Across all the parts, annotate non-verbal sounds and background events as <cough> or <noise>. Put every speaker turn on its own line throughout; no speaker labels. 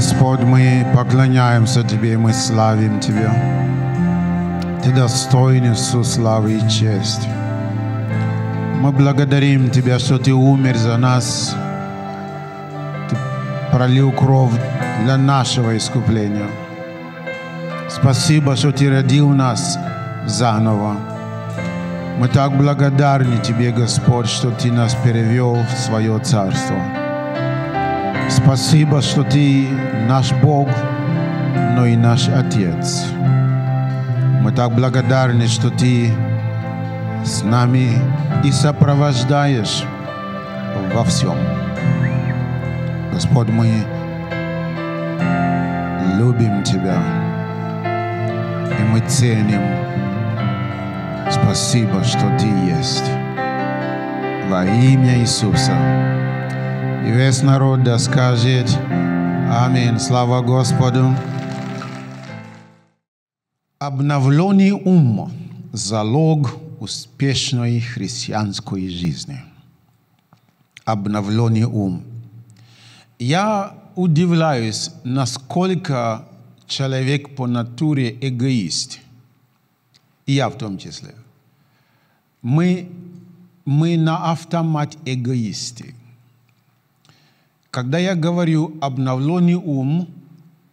Господь, мы поклоняемся Тебе, мы славим Тебя. Ты достоин, Иисус, славы и чести. Мы благодарим Тебя, что Ты умер за нас. Ты пролил кровь для нашего искупления. Спасибо, что Ты родил нас заново. Мы так благодарны Тебе, Господь, что Ты нас перевел в свое царство. Спасибо, что Ты наш Бог, но и наш Отец. Мы так благодарны, что Ты с нами и сопровождаешь во всем. Господь, мы любим Тебя, и мы ценим. Спасибо, что Ты есть. Во имя Иисуса. И весь народ да скажет, Аминь. Слава Господу. Обновленный ум – залог успешной христианской жизни. Обновленный ум. Я удивляюсь, насколько человек по натуре эгоист. И я в том числе. Мы, мы на автомат эгоисты. Когда я говорю обновленный ум,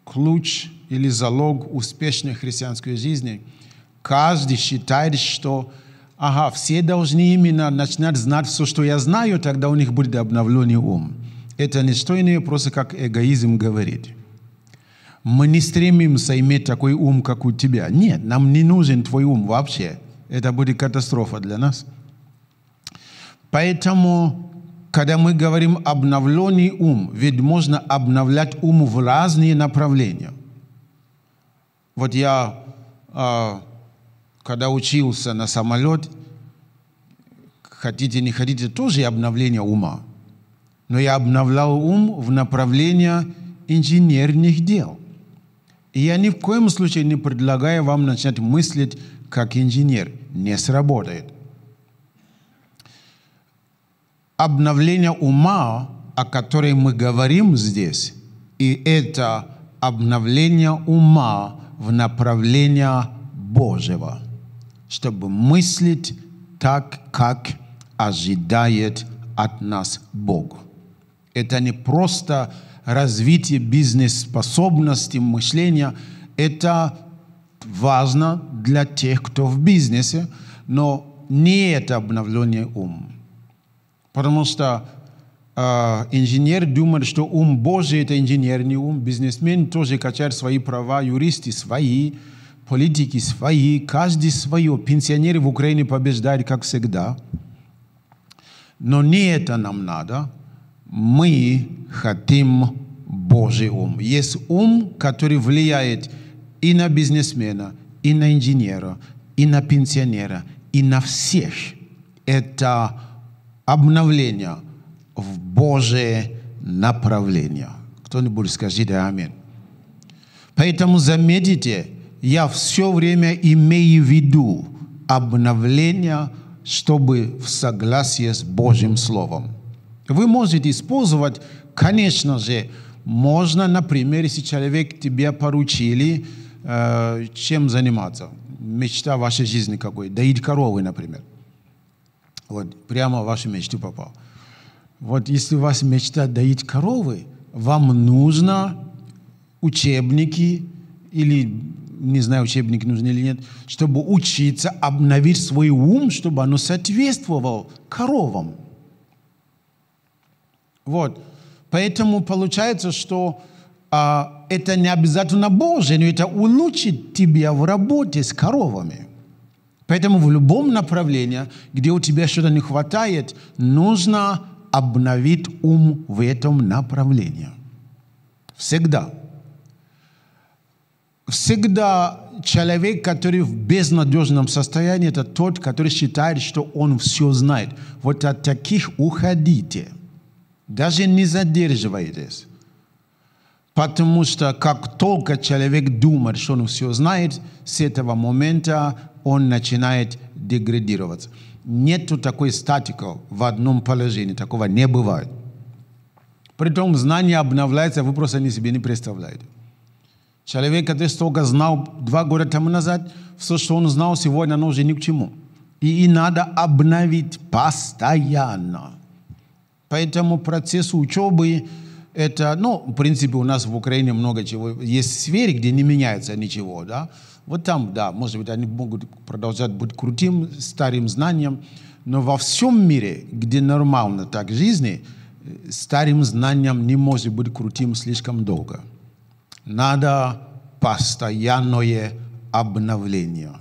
ключ или залог успешной христианской жизни, каждый считает, что ага, все должны именно начинать знать все, что я знаю, тогда у них будет обновленный ум. Это не что иное, просто как эгоизм говорит. Мы не стремимся иметь такой ум, как у тебя. Нет, нам не нужен твой ум вообще. Это будет катастрофа для нас. Поэтому когда мы говорим обновленный ум, ведь можно обновлять ум в разные направления. Вот я, а, когда учился на самолет, хотите, не хотите, тоже обновление ума. Но я обновлял ум в направлении инженерных дел. И я ни в коем случае не предлагаю вам начать мыслить как инженер. Не сработает обновление ума, о которой мы говорим здесь, и это обновление ума в направлении Божьего, чтобы мыслить так, как ожидает от нас Бог. Это не просто развитие бизнес-способности, мышления. Это важно для тех, кто в бизнесе, но не это обновление ума Потому что э, инженер думает, что он Божий – это инженер, не он. Бизнесмен тоже качает свои права, юристы свои, политики свои, каждый свое. Пенсионеры в Украине побеждают, как всегда. Но не это нам надо. Мы хотим Божий ум. Есть ум, который влияет и на бизнесмена, и на инженера, и на пенсионера, и на всех. Это обновлению в Божие направление. Кто-нибудь скажите Амин? Поэтому заметите, я все время имею в виду обновление, чтобы в согласии с Божьим Словом. Вы можете использовать, конечно же, можно, например, если человек тебе поручили, э, чем заниматься, мечта вашей жизни какой, доить коровы, например – вот, прямо в вашу мечту попал. Вот если у вас мечта доить коровы, вам нужно учебники или, не знаю, учебник нужны или нет, чтобы учиться, обновить свой ум, чтобы оно соответствовало коровам. Вот. Поэтому получается, что а, это не обязательно Божие, но это улучшит тебя в работе с коровами. Поэтому в любом направлении, где у тебя что-то не хватает, нужно обновить ум в этом направлении. Всегда. Всегда человек, который в безнадежном состоянии, это тот, который считает, что он все знает. Вот от таких уходите. Даже не задерживайтесь. Потому что как только человек думает, что он все знает, с этого момента он начинает деградироваться. Нету такой статика в одном положении, такого не бывает. Притом знание обновляется, вы просто не себе не представляете. Человек, который столько знал два года тому назад, все, что он знал сегодня, оно уже ни к чему. И, и надо обновить постоянно. Поэтому процесс учебы – это, ну, в принципе, у нас в Украине много чего. Есть сферы, где не меняется ничего, да. Вот там, да, может быть, они могут продолжать быть крутым, старым знанием, но во всем мире, где нормально так жизни, э, старым знанием не может быть крутым слишком долго. Надо постоянное обновление.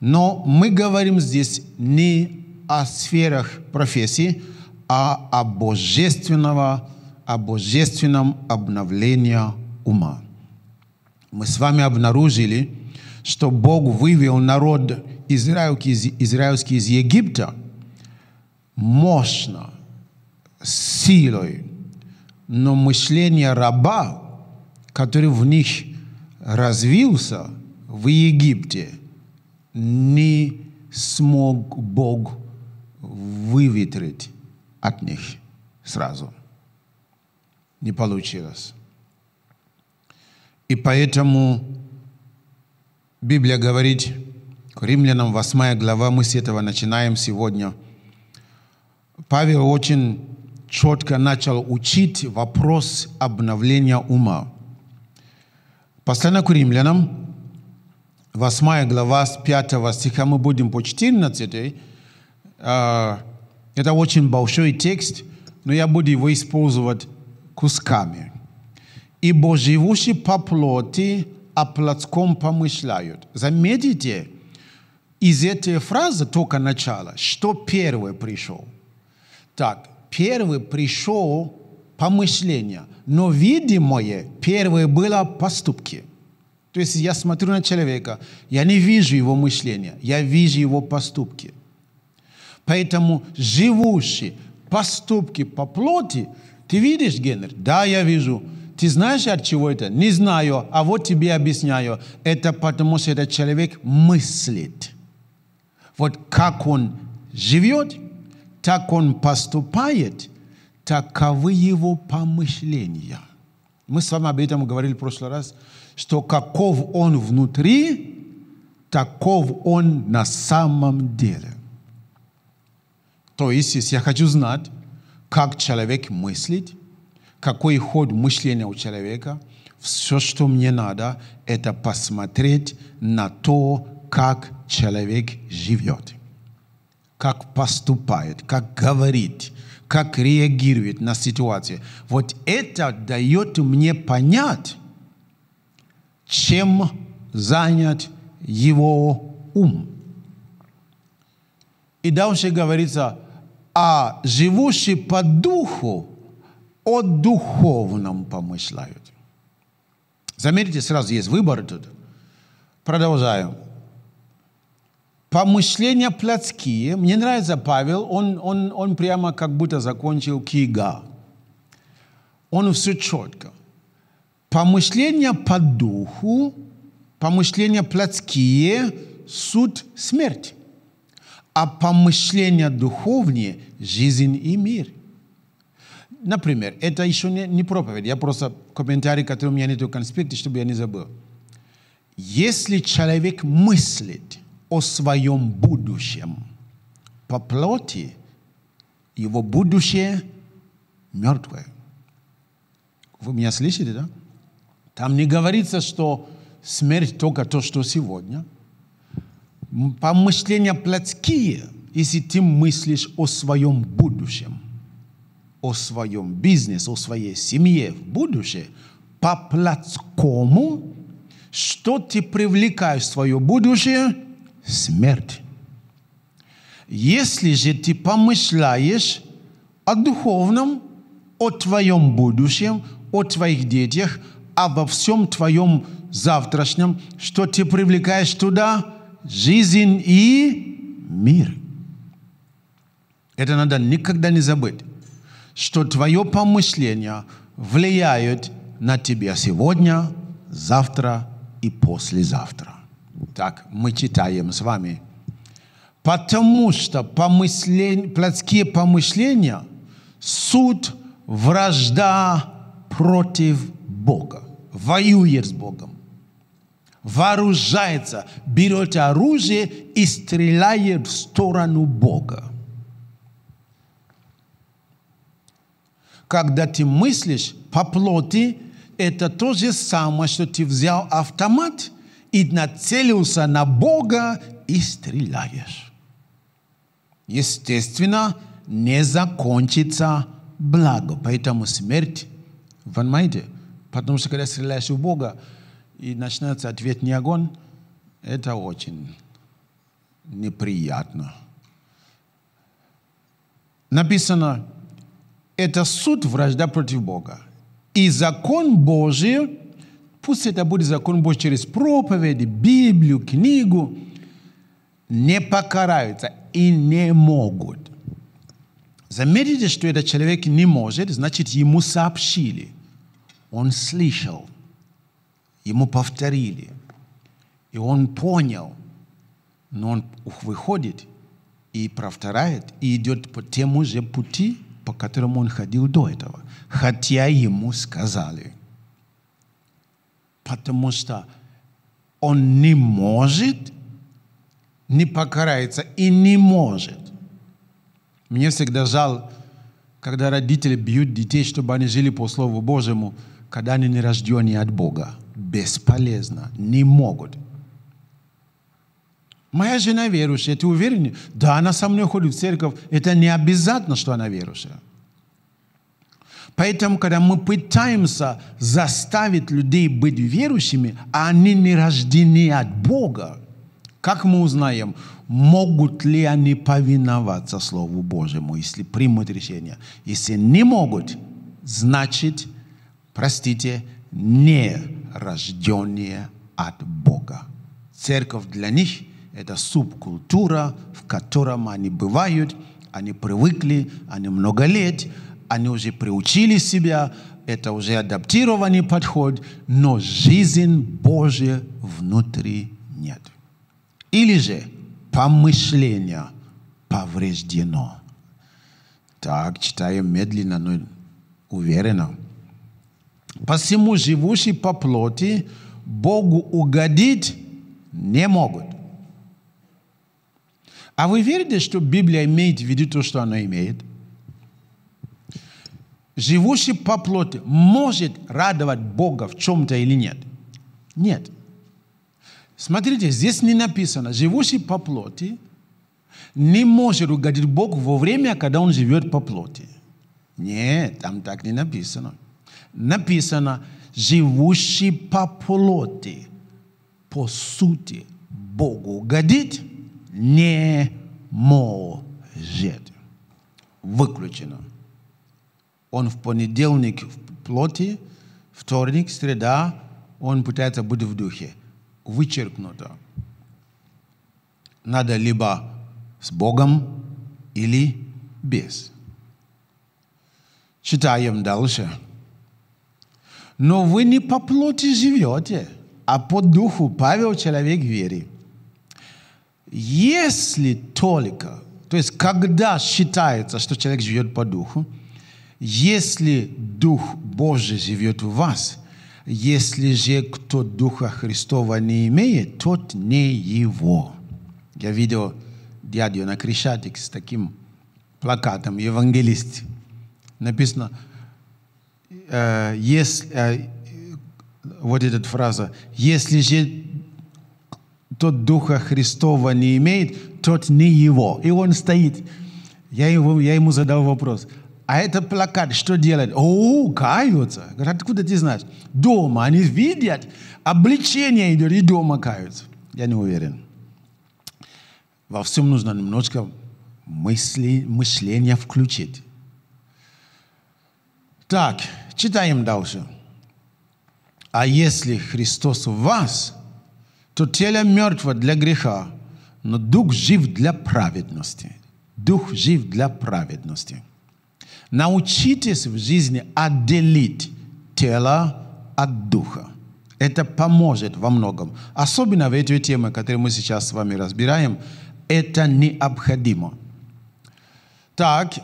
Но мы говорим здесь не о сферах профессии, а о, божественного, о божественном обновлении ума. Мы с вами обнаружили, что Бог вывел народ израильский из, израильский из Египта мощно, силой, но мышление раба, который в них развился в Египте, не смог Бог выветрить от них сразу. Не получилось. И поэтому Библия говорит, к римлянам 8 глава, мы с этого начинаем сегодня. Павел очень четко начал учить вопрос обновления ума. Послание к римлянам, 8 глава, с 5 стиха мы будем по 14. А, это очень большой текст, но я буду его использовать кусками. «Ибо живущий по плоти о плотском помышляют. Заметите, из этой фразы только начало, что первый пришел. Так, первый пришел помышление, но видимое первое было поступки. То есть я смотрю на человека, я не вижу его мышления, я вижу его поступки. Поэтому живущие поступки по плоти, ты видишь, Генри? Да, я вижу. Ты знаешь, от чего это? Не знаю, а вот тебе объясняю. Это потому, что этот человек мыслит. Вот как он живет, так он поступает, таковы его помышления. Мы с вами об этом говорили в прошлый раз, что каков он внутри, таков он на самом деле. То есть, если я хочу знать, как человек мыслит, какой ход мышления у человека. Все, что мне надо, это посмотреть на то, как человек живет, как поступает, как говорит, как реагирует на ситуацию. Вот это дает мне понять, чем занят его ум. И дальше говорится, а живущий по духу о духовном помышляют. Заметьте, сразу есть выбор тут. Продолжаю. Помышления плотские. Мне нравится Павел, он, он, он прямо как будто закончил кига. Он все четко. Помышления по духу, помышления плотские, суть смерть. А помышления духовные – жизнь и мир. Например, это еще не, не проповедь, я просто комментарий, который у меня нет в конспекте, чтобы я не забыл. Если человек мыслит о своем будущем по плоти, его будущее мертвое. Вы меня слышите, да? Там не говорится, что смерть только то, что сегодня. Помышления плотские, если ты мыслишь о своем будущем о своем бизнесе, о своей семье в будущее по плотскому, что ты привлекаешь в свое будущее? Смерть. Если же ты помышляешь о духовном, о твоем будущем, о твоих детях, обо а всем твоем завтрашнем, что ты привлекаешь туда? Жизнь и мир. Это надо никогда не забыть что твое помышление влияет на тебя сегодня, завтра и послезавтра. Так мы читаем с вами. Потому что помышлен... плотские помышления – суд, вражда против Бога, воюет с Богом, вооружается, берет оружие и стреляет в сторону Бога. когда ты мыслишь по плоти, это то же самое, что ты взял автомат и нацелился на Бога и стреляешь. Естественно, не закончится благо, поэтому смерть, понимаете? Потому что когда стреляешь у Бога и начинается ответный огонь, это очень неприятно. Написано, это суд вражда против Бога. И закон Божий, пусть это будет закон Божий через проповеди, Библию, книгу, не покараются и не могут. Заметите, что этот человек не может, значит, ему сообщили. Он слышал, ему повторили, и он понял, но он выходит и повторяет, и идет по тему, же пути, по которому он ходил до этого, хотя ему сказали. Потому что он не может, не покарается и не может. Мне всегда жал, когда родители бьют детей, чтобы они жили по Слову Божьему, когда они не рождены от Бога. Бесполезно, не могут. Моя жена верующая, ты уверен? Да, она со мной ходит в церковь. Это не обязательно, что она верующая. Поэтому, когда мы пытаемся заставить людей быть верующими, а они не рождены от Бога. Как мы узнаем, могут ли они повиноваться Слову Божьему, если примут решение? Если не могут, значит, простите, не рожденные от Бога. Церковь для них – это субкультура, в котором они бывают, они привыкли, они много лет, они уже приучили себя, это уже адаптированный подход, но жизнь Божья внутри нет. Или же помышление повреждено. Так, читаем медленно, но уверенно. Посему живущие по плоти Богу угодить не могут. А вы верите, что Библия имеет в виду то, что она имеет? Живущий по плоти может радовать Бога в чем-то или нет? Нет. Смотрите, здесь не написано, живущий по плоти не может угодить Богу во время, когда он живет по плоти. Нет, там так не написано. Написано, живущий по плоти, по сути, Богу угодить не может. Выключено. Он в понедельник в плоти, вторник, среда, он пытается быть в духе. Вычеркнуто. Надо либо с Богом или без. Читаем дальше. Но вы не по плоти живете, а по духу. Павел человек верит. Если только, то есть когда считается, что человек живет по духу, если Дух Божий живет в вас, если же кто Духа Христова не имеет, тот не его. Я видел дядю на Крещатик с таким плакатом, евангелист. Написано, э, если, э, вот эта фраза, если же тот Духа Христова не имеет, тот не его. И он стоит. Я, его, я ему задал вопрос. А этот плакат что делает? О, каются. Говорят, откуда ты знаешь? Дома они видят, обличение идет, и дома каются. Я не уверен. Во всем нужно немножко мысли, мышления включить. Так, читаем дальше. А если Христос в вас, то тело мертво для греха, но дух жив для праведности. Дух жив для праведности. Научитесь в жизни отделить тело от духа. Это поможет во многом. Особенно в эти темы, которые мы сейчас с вами разбираем, это необходимо. Так,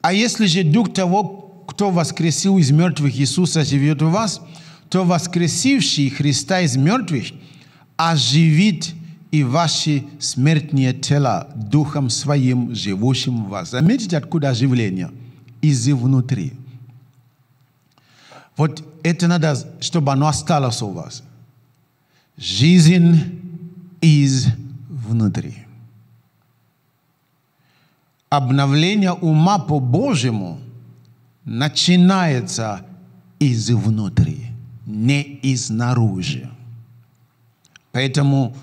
а если же дух того, кто воскресил из мертвых Иисуса, живет в вас – то воскресивший Христа из мертвых оживит и ваши смертные тела духом своим, живущим в вас. Заметите, откуда оживление? Из и Вот это надо, чтобы оно осталось у вас. Жизнь из внутри. Обновление ума по-божьему начинается из внутри не изнаружи. Поэтому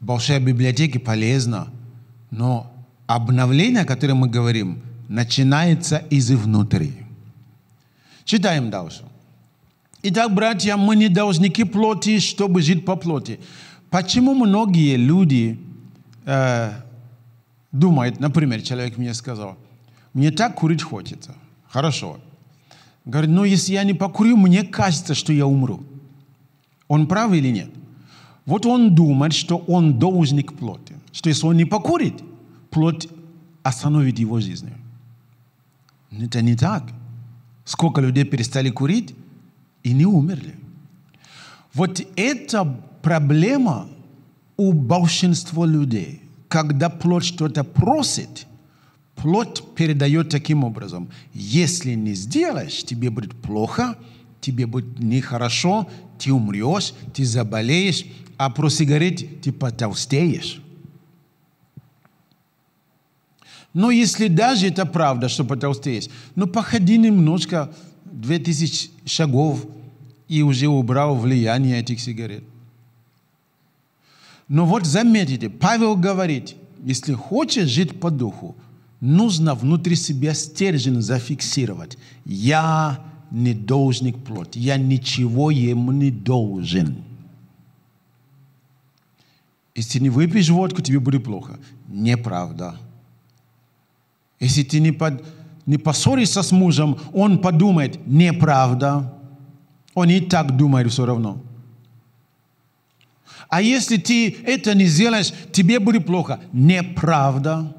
большая библиотека полезна, но обновление, о котором мы говорим, начинается из изнутри. Читаем дальше. Итак, братья, мы не должники плоти, чтобы жить по плоти. Почему многие люди э, думают, например, человек мне сказал, мне так курить хочется. Хорошо, Говорит, ну если я не покурю, мне кажется, что я умру. Он прав или нет? Вот он думает, что он должник плоти. Что если он не покурит, плоть остановит его жизнь. Это не так. Сколько людей перестали курить и не умерли. Вот эта проблема у большинства людей, когда плоть что-то просит, Плоть передает таким образом. Если не сделаешь, тебе будет плохо, тебе будет нехорошо, ты умрешь, ты заболеешь, а про сигареты ты потолстеешь. Но если даже это правда, что потолстеешь, ну походи немножко, 2000 шагов, и уже убрал влияние этих сигарет. Но вот заметите, Павел говорит, если хочешь жить по духу, нужно внутри себя стержень зафиксировать. Я не должник плоть. Я ничего ему не должен. Если не выпьешь водку, тебе будет плохо. Неправда. Если ты не, под, не поссоришься с мужем, он подумает, неправда. Он и так думает все равно. А если ты это не сделаешь, тебе будет плохо. Неправда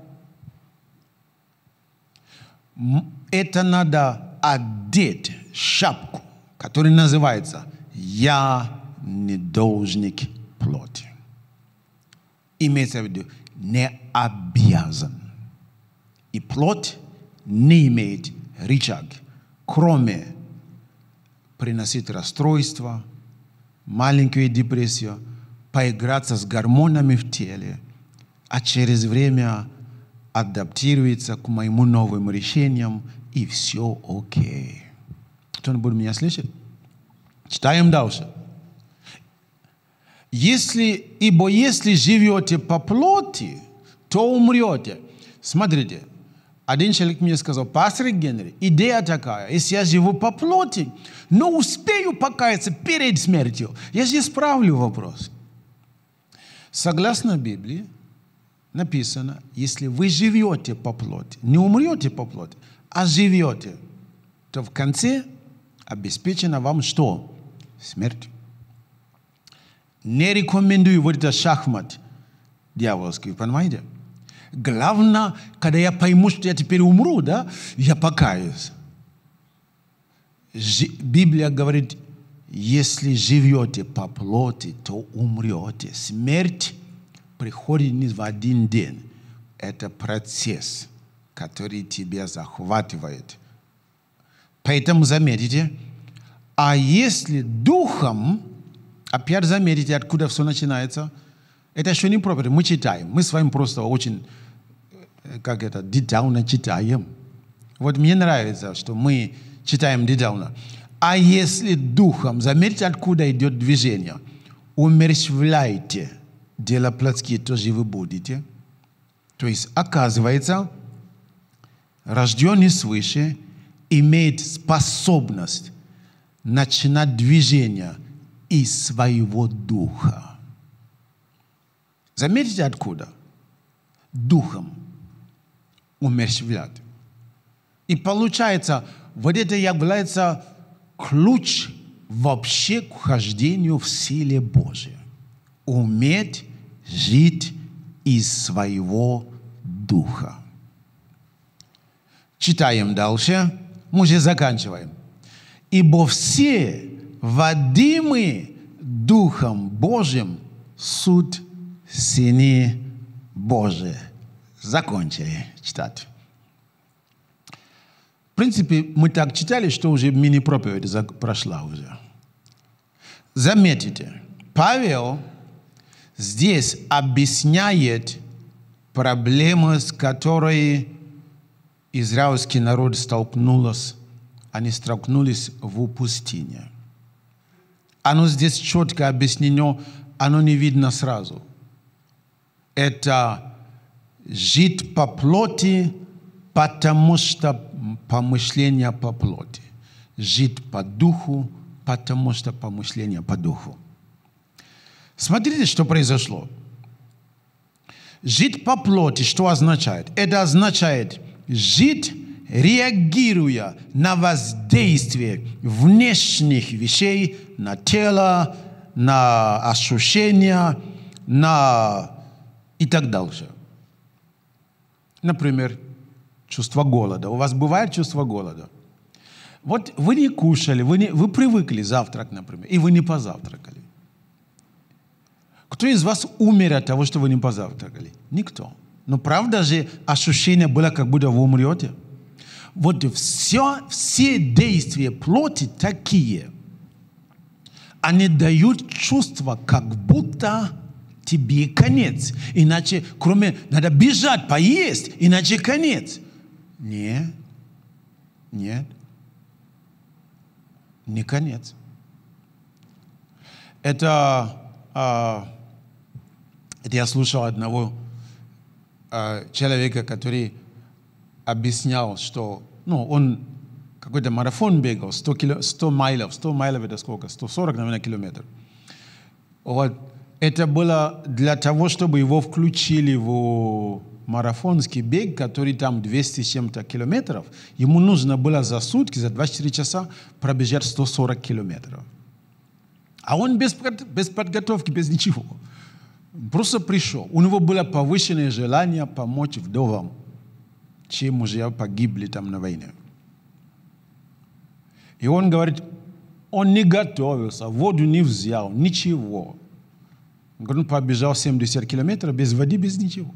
это надо одеть шапку, которая называется «Я не должник плоти». Имеется в виду, не обязан. И плоть не имеет рычаг, кроме приносить расстройство, маленькую депрессию, поиграться с гормонами в теле, а через время – адаптируется к моему новым решениям, и все окей. Кто-нибудь меня слышит? Читаем дальше. Если, ибо если живете по плоти, то умрете. Смотрите, один человек мне сказал, пастор Генри, идея такая, если я живу по плоти, но успею покаяться перед смертью, я же исправлю вопрос. Согласно Библии, написано, если вы живете по плоти, не умрете по плоти, а живете, то в конце обеспечена вам что? Смерть. Не рекомендую вот это шахмат дьявольский, понимаете? Главное, когда я пойму, что я теперь умру, да, я покаюсь. Библия говорит, если живете по плоти, то умрете. Смерть приходит не в один день. Это процесс, который тебя захватывает. Поэтому заметите, а если духом, опять заметите, откуда все начинается, это еще не проповедь, мы читаем. Мы с вами просто очень, э, как это, детально читаем. Вот мне нравится, что мы читаем детально. А если духом, заметьте, откуда идет движение, умерщвляйте – дела плотские тоже вы будете. То есть, оказывается, рожденный свыше имеет способность начинать движение из своего духа. заметите откуда? Духом умерщвлять. И получается, вот это является ключ вообще к хождению в силе Божьей. Уметь жить из своего духа. Читаем дальше. Мы же заканчиваем. «Ибо все, водимы Духом Божьим, суд сыны Божии». Закончили читать. В принципе, мы так читали, что уже мини-проповедь прошла уже. Заметите, Павел – здесь объясняет проблемы, с которой израильский народ столкнулся. Они столкнулись в пустыне. Оно здесь четко объяснено, оно не видно сразу. Это жить по плоти, потому что помышление по плоти. Жить по духу, потому что помышление по духу. Смотрите, что произошло. Жить по плоти, что означает? Это означает жить, реагируя на воздействие внешних вещей, на тело, на ощущения, на и так дальше. Например, чувство голода. У вас бывает чувство голода? Вот вы не кушали, вы, не, вы привыкли завтрак, например, и вы не позавтракали. Кто из вас умер от того, что вы не позавтракали? Никто. Но правда же ощущение было, как будто вы умрете? Вот все, все действия плоти такие. Они дают чувство, как будто тебе конец. Иначе, кроме, надо бежать, поесть, иначе конец. Нет, нет, не конец. Это... А, это я слушал одного э, человека, который объяснял, что ну, он какой-то марафон бегал, 100, кило, 100 майлов, 100 майлов это сколько? 140, наверное, километров. Вот это было для того, чтобы его включили в марафонский бег, который там 200 с чем-то километров, ему нужно было за сутки, за 24 часа пробежать 140 километров. А он без, без подготовки, без ничего просто пришел. У него было повышенное желание помочь вдовам, чьи мужья погибли там на войне. И он говорит, он не готовился, воду не взял, ничего. Он ну, побежал 70 километров без воды, без ничего.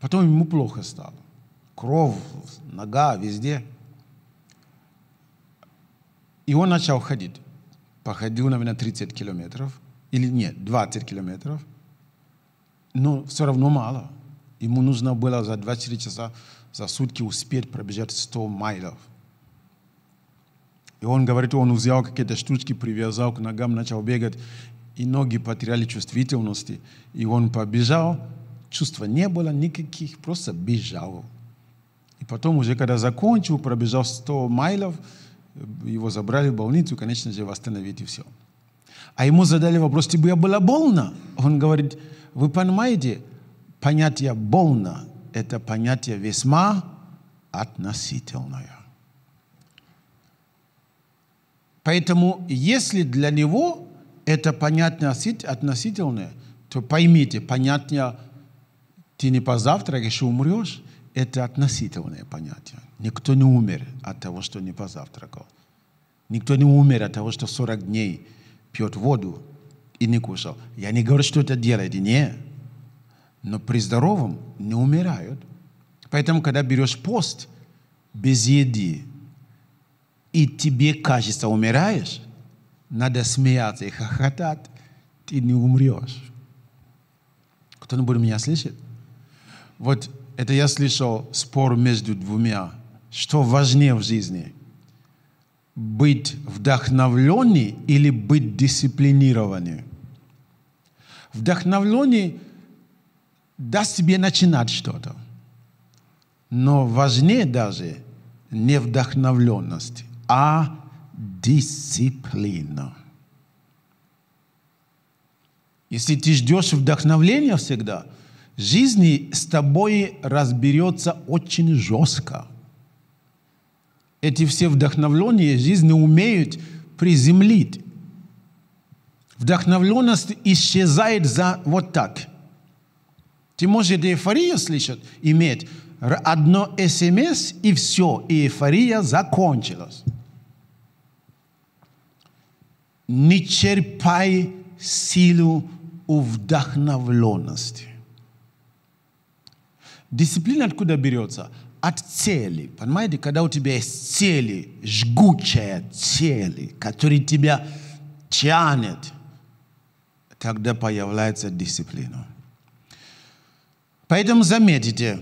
Потом ему плохо стало. Кровь, нога, везде. И он начал ходить. Походил, наверное, 30 километров или нет, 20 километров, но все равно мало. Ему нужно было за 24 часа за сутки успеть пробежать 100 майлов. И он говорит, он взял какие-то штучки, привязал к ногам, начал бегать, и ноги потеряли чувствительности. И он побежал, чувства не было никаких, просто бежал. И потом уже, когда закончил, пробежал 100 майлов, его забрали в больницу, конечно же, восстановить и все. А ему задали вопрос, типа я была больно? Он говорит, вы понимаете, понятие больно – это понятие весьма относительное. Поэтому, если для него это понятие относительное, то поймите, понятие «ты не позавтракаешь и умрешь» – это относительное понятие. Никто не умер от того, что не позавтракал. Никто не умер от того, что 40 дней – пьет воду и не кушал. Я не говорю, что это делает, не. Но при здоровом не умирают. Поэтому, когда берешь пост без еды, и тебе кажется, умираешь, надо смеяться и хохотать, ты не умрешь. Кто-нибудь меня слышит? Вот это я слышал спор между двумя. Что важнее в жизни – быть вдохновлены или быть дисциплинированы. Вдохновлены даст себе начинать что-то. Но важнее даже не вдохновленность, а дисциплина. Если ты ждешь вдохновления всегда, жизнь с тобой разберется очень жестко – эти все вдохновления жизни умеют приземлить. Вдохновленность исчезает за вот так. Ты можешь эйфорию слышать, иметь одно СМС и все, и эйфория закончилась. Не черпай силу у вдохновленности. Дисциплина откуда берется? от цели. Понимаете, когда у тебя есть цели, жгучая цели, которые тебя тянет, тогда появляется дисциплина. Поэтому заметите,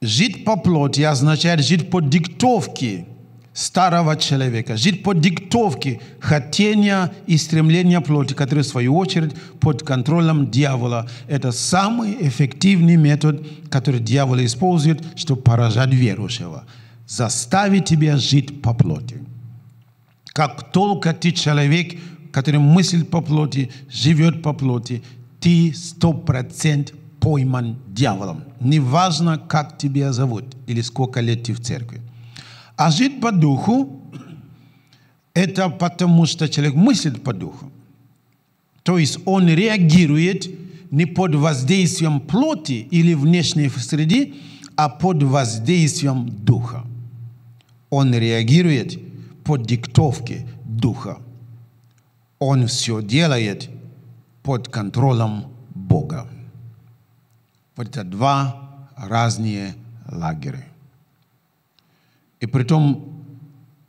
жить по плоти означает жить по диктовке – старого человека, жить под диктовки хотения и стремления плоти, которые, в свою очередь, под контролем дьявола. Это самый эффективный метод, который дьявол использует, чтобы поражать верующего. Заставить тебя жить по плоти. Как только ты человек, который мыслит по плоти, живет по плоти, ты сто процентов пойман дьяволом. Неважно, как тебя зовут или сколько лет ты в церкви. А жить по духу – это потому, что человек мыслит по духу. То есть он реагирует не под воздействием плоти или внешней среды, а под воздействием духа. Он реагирует под диктовки духа. Он все делает под контролем Бога. Вот это два разные лагеря. И притом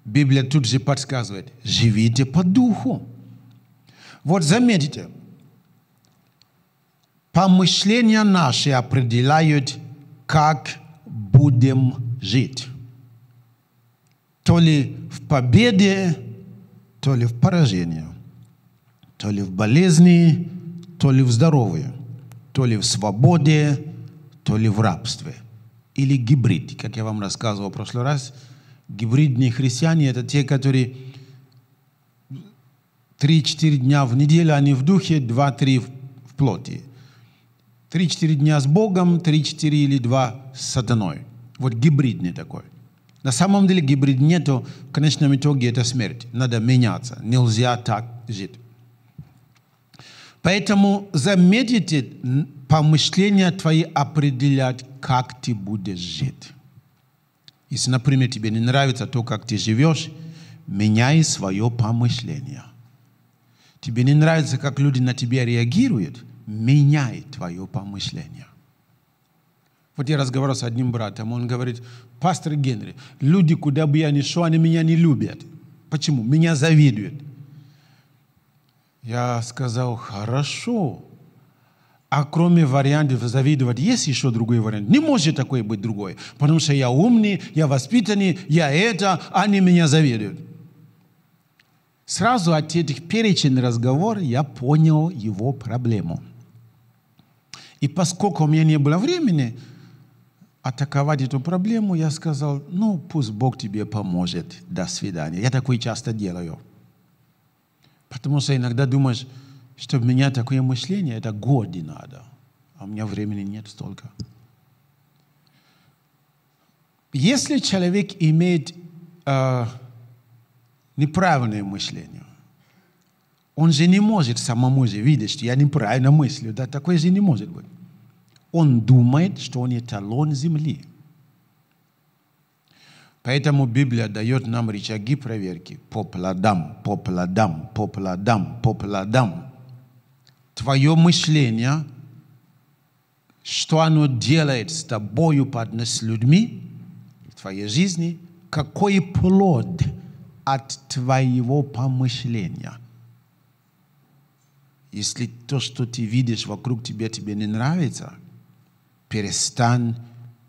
Библия тут же подсказывает, живите по духу. Вот заметите, помышления наши определяют, как будем жить. То ли в победе, то ли в поражении, то ли в болезни, то ли в здоровье, то ли в свободе, то ли в рабстве – или гибрид. Как я вам рассказывал в прошлый раз, гибридные христиане – это те, которые 3-4 дня в неделю они в духе, 2-3 в плоти. 3-4 дня с Богом, 3-4 или 2 с сатаной. Вот гибридный такой. На самом деле гибрид нету, в конечном итоге это смерть. Надо меняться, нельзя так жить. Поэтому заметите, помышления твои определять, как ты будешь жить. Если, например, тебе не нравится то, как ты живешь, меняй свое помышление. Тебе не нравится, как люди на тебя реагируют, меняй твое помышление. Вот я разговаривал с одним братом, он говорит, пастор Генри, люди, куда бы я ни шел, они меня не любят. Почему? Меня завидуют. Я сказал, хорошо, а кроме вариантов завидовать, есть еще другой вариант. Не может такое быть другой. Потому что я умный, я воспитанный, я это, они меня завидуют. Сразу от этих перечень разговор я понял его проблему. И поскольку у меня не было времени атаковать эту проблему, я сказал, ну пусть Бог тебе поможет, до свидания. Я такое часто делаю. Потому что иногда думаешь, чтобы меня такое мышление, это годы надо. А у меня времени нет столько. Если человек имеет э, неправильное мышление, он же не может самому же видеть, что я неправильно мыслю. Да, такое же не может быть. Он думает, что он эталон земли. Поэтому Библия дает нам рычаги проверки по плодам, по плодам, по плодам, по плодам твое мышление, что оно делает с тобою по отношению с людьми в твоей жизни, какой плод от твоего помышления. Если то, что ты видишь вокруг тебя, тебе не нравится, перестань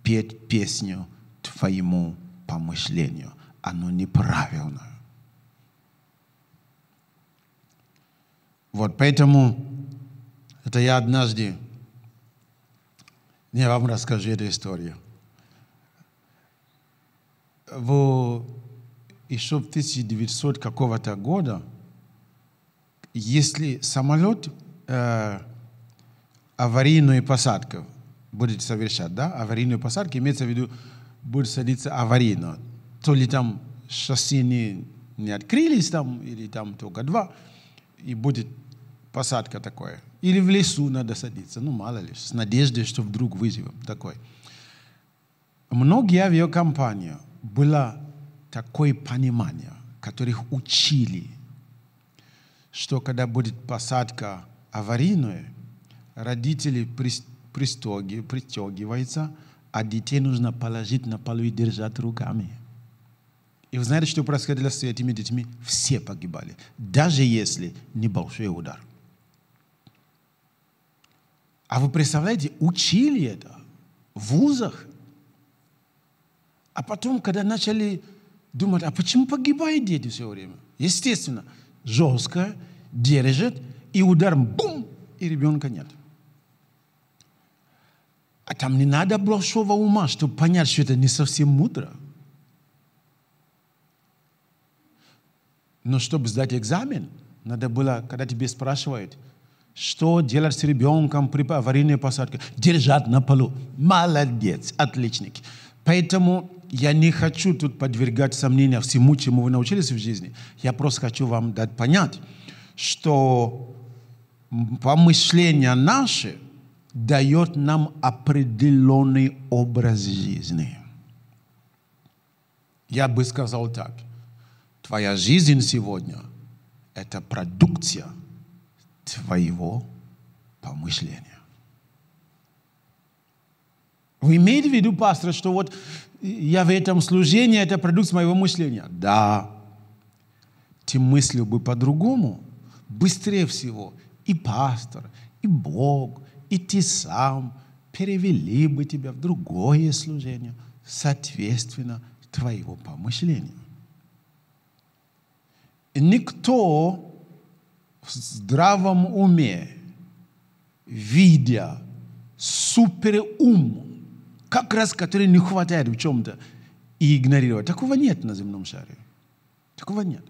петь песню твоему помышлению. Оно неправильно. Вот поэтому это я однажды, я вам расскажу эту историю. В, еще в 1900 какого-то года, если самолет э, аварийную посадку будет совершать, да, аварийную посадку, имеется в виду, будет садиться аварийно, то ли там шасси не, не открылись там, или там только два, и будет посадка такое – или в лесу надо садиться, ну мало ли, с надеждой, что вдруг выживем такой. Многие авиакомпании было такое понимание, которых учили, что когда будет посадка аварийная, родители пристеги, пристегиваются, а детей нужно положить на полу и держать руками. И вы знаете, что происходило с этими детьми? Все погибали, даже если небольшой удар. А вы представляете, учили это в вузах. А потом, когда начали думать, а почему погибают дети все время? Естественно, жестко держит, и ударом бум, и ребенка нет. А там не надо большого ума, чтобы понять, что это не совсем мудро. Но чтобы сдать экзамен, надо было, когда тебе спрашивают – что делать с ребенком при аварийной посадке? Держать на полу. Молодец, отличник. Поэтому я не хочу тут подвергать сомнения всему, чему вы научились в жизни. Я просто хочу вам дать понять, что помышление наше дает нам определенный образ жизни. Я бы сказал так. Твоя жизнь сегодня – это продукция – твоего помышления. Вы имеете в виду, пастор, что вот я в этом служении, это продукт моего мышления? Да. Ты мыслил бы по-другому, быстрее всего. И пастор, и Бог, и ты сам перевели бы тебя в другое служение, соответственно, твоего помышления. И никто в здравом уме, видя суперум, как раз который не хватает в чем-то, и игнорировать. Такого нет на земном шаре. Такого нет.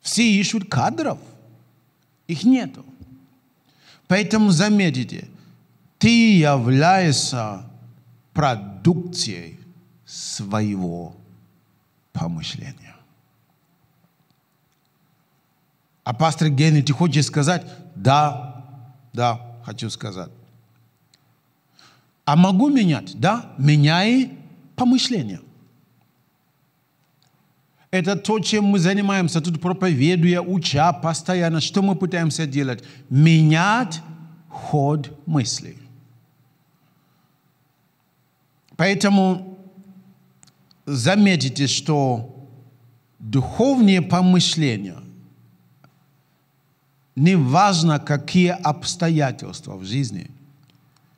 Все ищут кадров. Их нету. Поэтому заметите, ты являешься продукцией своего помышления. А пастор Генри, ты хочешь сказать? Да, да, хочу сказать. А могу менять? Да, меняй помышления. Это то, чем мы занимаемся тут, проповедуя, уча постоянно. Что мы пытаемся делать? Менять ход мыслей. Поэтому заметите, что духовные помышления не важно, какие обстоятельства в жизни,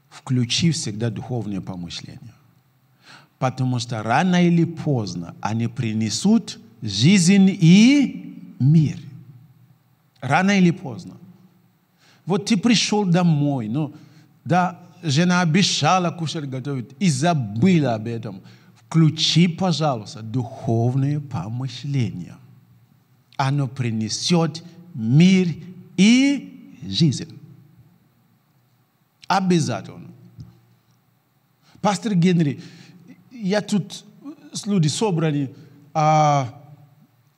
включи всегда духовное помышление. Потому что рано или поздно они принесут жизнь и мир. Рано или поздно. Вот ты пришел домой, но ну, да, жена обещала кушать, готовить и забыла об этом. Включи, пожалуйста, духовное помышление. Оно принесет мир и жизнь. Обязательно. Пастор Генри, я тут люди собраны, а,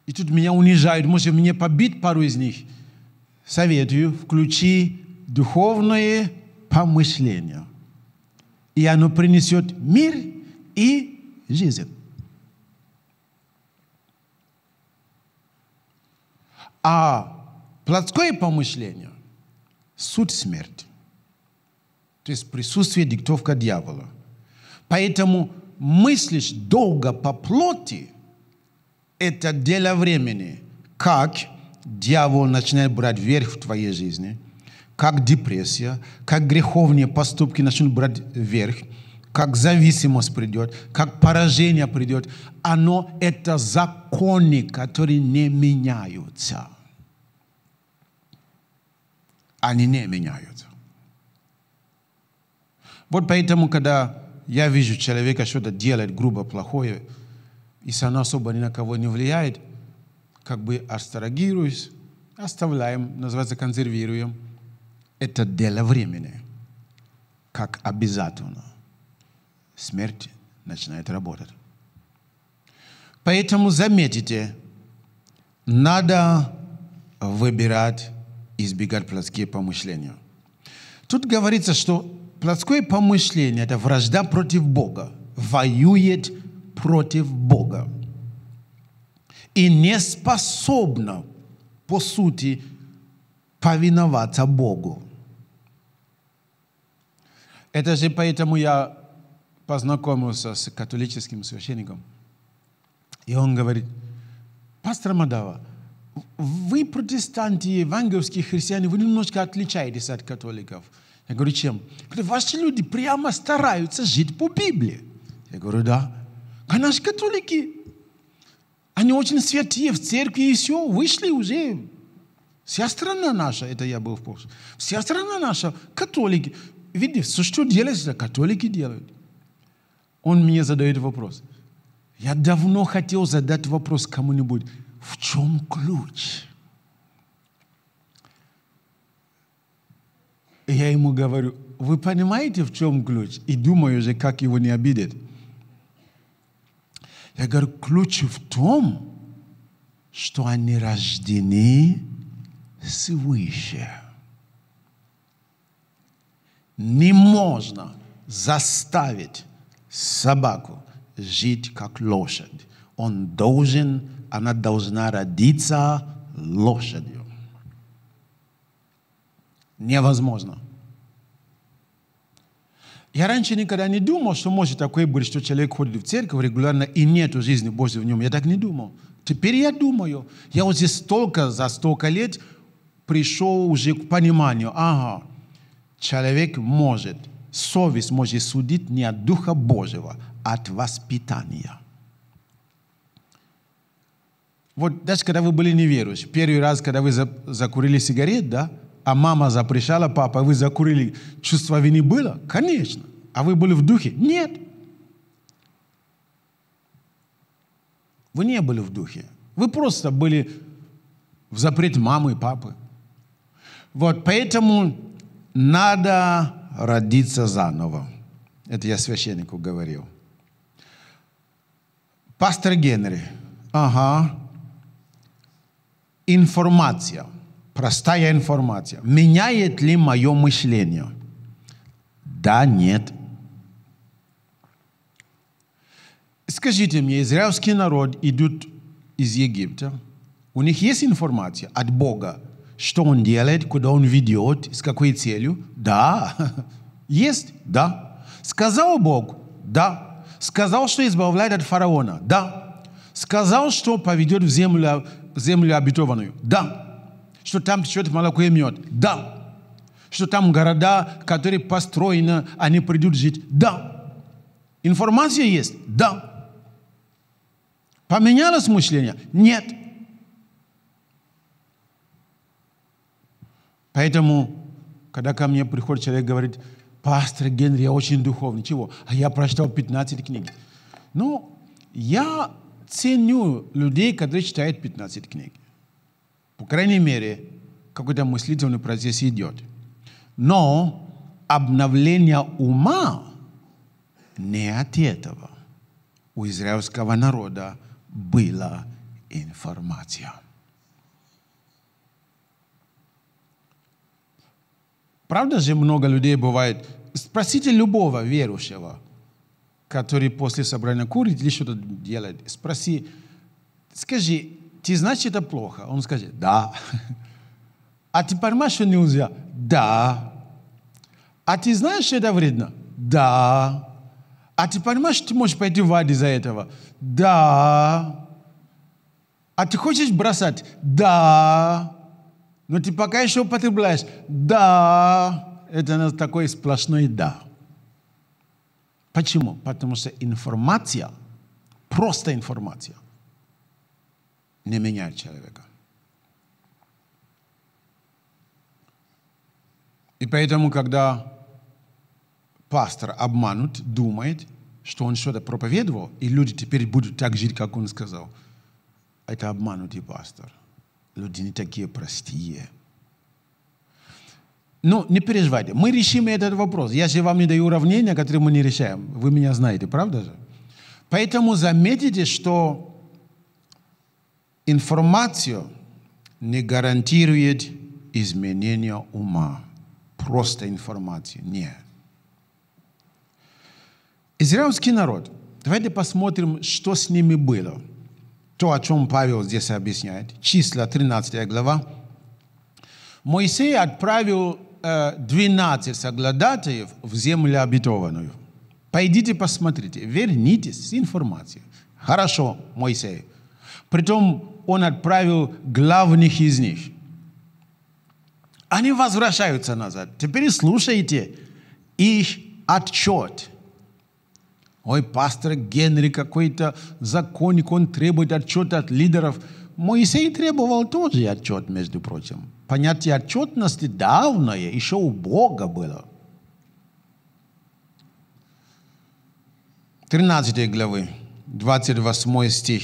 и тут меня унижают, может, мне побить пару из них. Советую, включи духовное помышление. И оно принесет мир и жизнь. А Плотское помышление – суть смерти. То есть присутствие диктовка дьявола. Поэтому мыслишь долго по плоти – это дело времени. Как дьявол начинает брать верх в твоей жизни, как депрессия, как греховные поступки начнут брать верх, как зависимость придет, как поражение придет. Оно – это законы, которые не меняются – они не меняются. Вот поэтому, когда я вижу человека что-то делает грубо плохое, если оно особо ни на кого не влияет, как бы астрагируюсь, оставляем, называется консервируем. Это дело времени, как обязательно. Смерть начинает работать. Поэтому заметите, надо выбирать избегать плотские помышления. Тут говорится, что плотское помышление – это вражда против Бога, воюет против Бога и не способна, по сути, повиноваться Богу. Это же поэтому я познакомился с католическим священником. И он говорит, пастор Мадава, вы, протестанты, евангельские христиане, вы немножко отличаетесь от католиков. Я говорю, чем? Говорю, ваши люди прямо стараются жить по Библии. Я говорю, да. А наши католики, они очень святые в церкви, и все, вышли уже. Вся страна наша, это я был в Польше, вся страна наша, католики. Видите, Видишь, что делается католики делают. Он мне задает вопрос. Я давно хотел задать вопрос кому-нибудь в чем ключ? я ему говорю, вы понимаете, в чем ключ? И думаю же, как его не обидеть. Я говорю, ключ в том, что они рождены свыше. Не можно заставить собаку жить как лошадь. Он должен она должна родиться лошадью. Невозможно. Я раньше никогда не думал, что может такое быть, что человек ходит в церковь регулярно и нет жизни Божьей в нем. Я так не думал. Теперь я думаю. Я уже столько, за столько лет пришел уже к пониманию. Ага, человек может, совесть может судить не от Духа Божьего, а от воспитания – вот даже когда вы были неверующие, первый раз, когда вы закурили сигарет, да, а мама запрещала, папа, вы закурили, чувство вины было? Конечно. А вы были в духе? Нет. Вы не были в духе. Вы просто были в запрет мамы и папы. Вот поэтому надо родиться заново. Это я священнику говорил. Пастор Генри. Ага информация, простая информация, меняет ли мое мышление? Да, нет. Скажите мне, израильский народ идут из Египта, у них есть информация от Бога, что он делает, куда он ведет, с какой целью? Да. <laughs> Есть? Да. Сказал Бог? Да. Сказал, что избавляет от фараона? Да. Сказал, что поведет в землю землю обетованную. Да. Что там течет молоко и мед. Да. Что там города, которые построены, они придут жить. Да. Информация есть. Да. Поменялось мышление? Нет. Поэтому, когда ко мне приходит человек и говорит, пастор Генри, я очень духовный. Чего? А я прочитал 15 книг. Ну, я ценю людей, которые читают 15 книг. По крайней мере, какой-то мыслительный процесс идет. Но обновление ума не от этого. У израильского народа была информация. Правда же много людей бывает, спросите любого верующего – который после собрания курит или что-то делает, спроси, скажи, ты знаешь, что это плохо? Он скажет, да. А ты понимаешь, что нельзя? Да. А ты знаешь, что это вредно? Да. А ты понимаешь, что ты можешь пойти в ад из-за этого? Да. А ты хочешь бросать? Да. Но ты пока еще употребляешь? Да. Это такой сплошной «да». Почему? Потому что информация, просто информация, не меняет человека. И поэтому, когда пастор обманут, думает, что он что-то проповедовал, и люди теперь будут так жить, как он сказал, это обманутый пастор. Люди не такие простые. Ну, не переживайте, мы решим этот вопрос. Я же вам не даю уравнения, которые мы не решаем. Вы меня знаете, правда же? Поэтому заметите, что информацию не гарантирует изменение ума. Просто информация. Нет. Израильский народ. Давайте посмотрим, что с ними было. То, о чем Павел здесь объясняет. Числа 13 глава. Моисей отправил 12 э, соглядатаев в землю обетованную. Пойдите посмотрите, вернитесь с информацией. Хорошо, Моисей. Притом он отправил главных из них. Они возвращаются назад. Теперь слушайте их отчет. Ой, пастор Генри какой-то законник, он требует отчета от лидеров. Моисей требовал тоже отчет, между прочим. Понятие отчетности давное, еще у Бога было. 13 главы, 28 стих.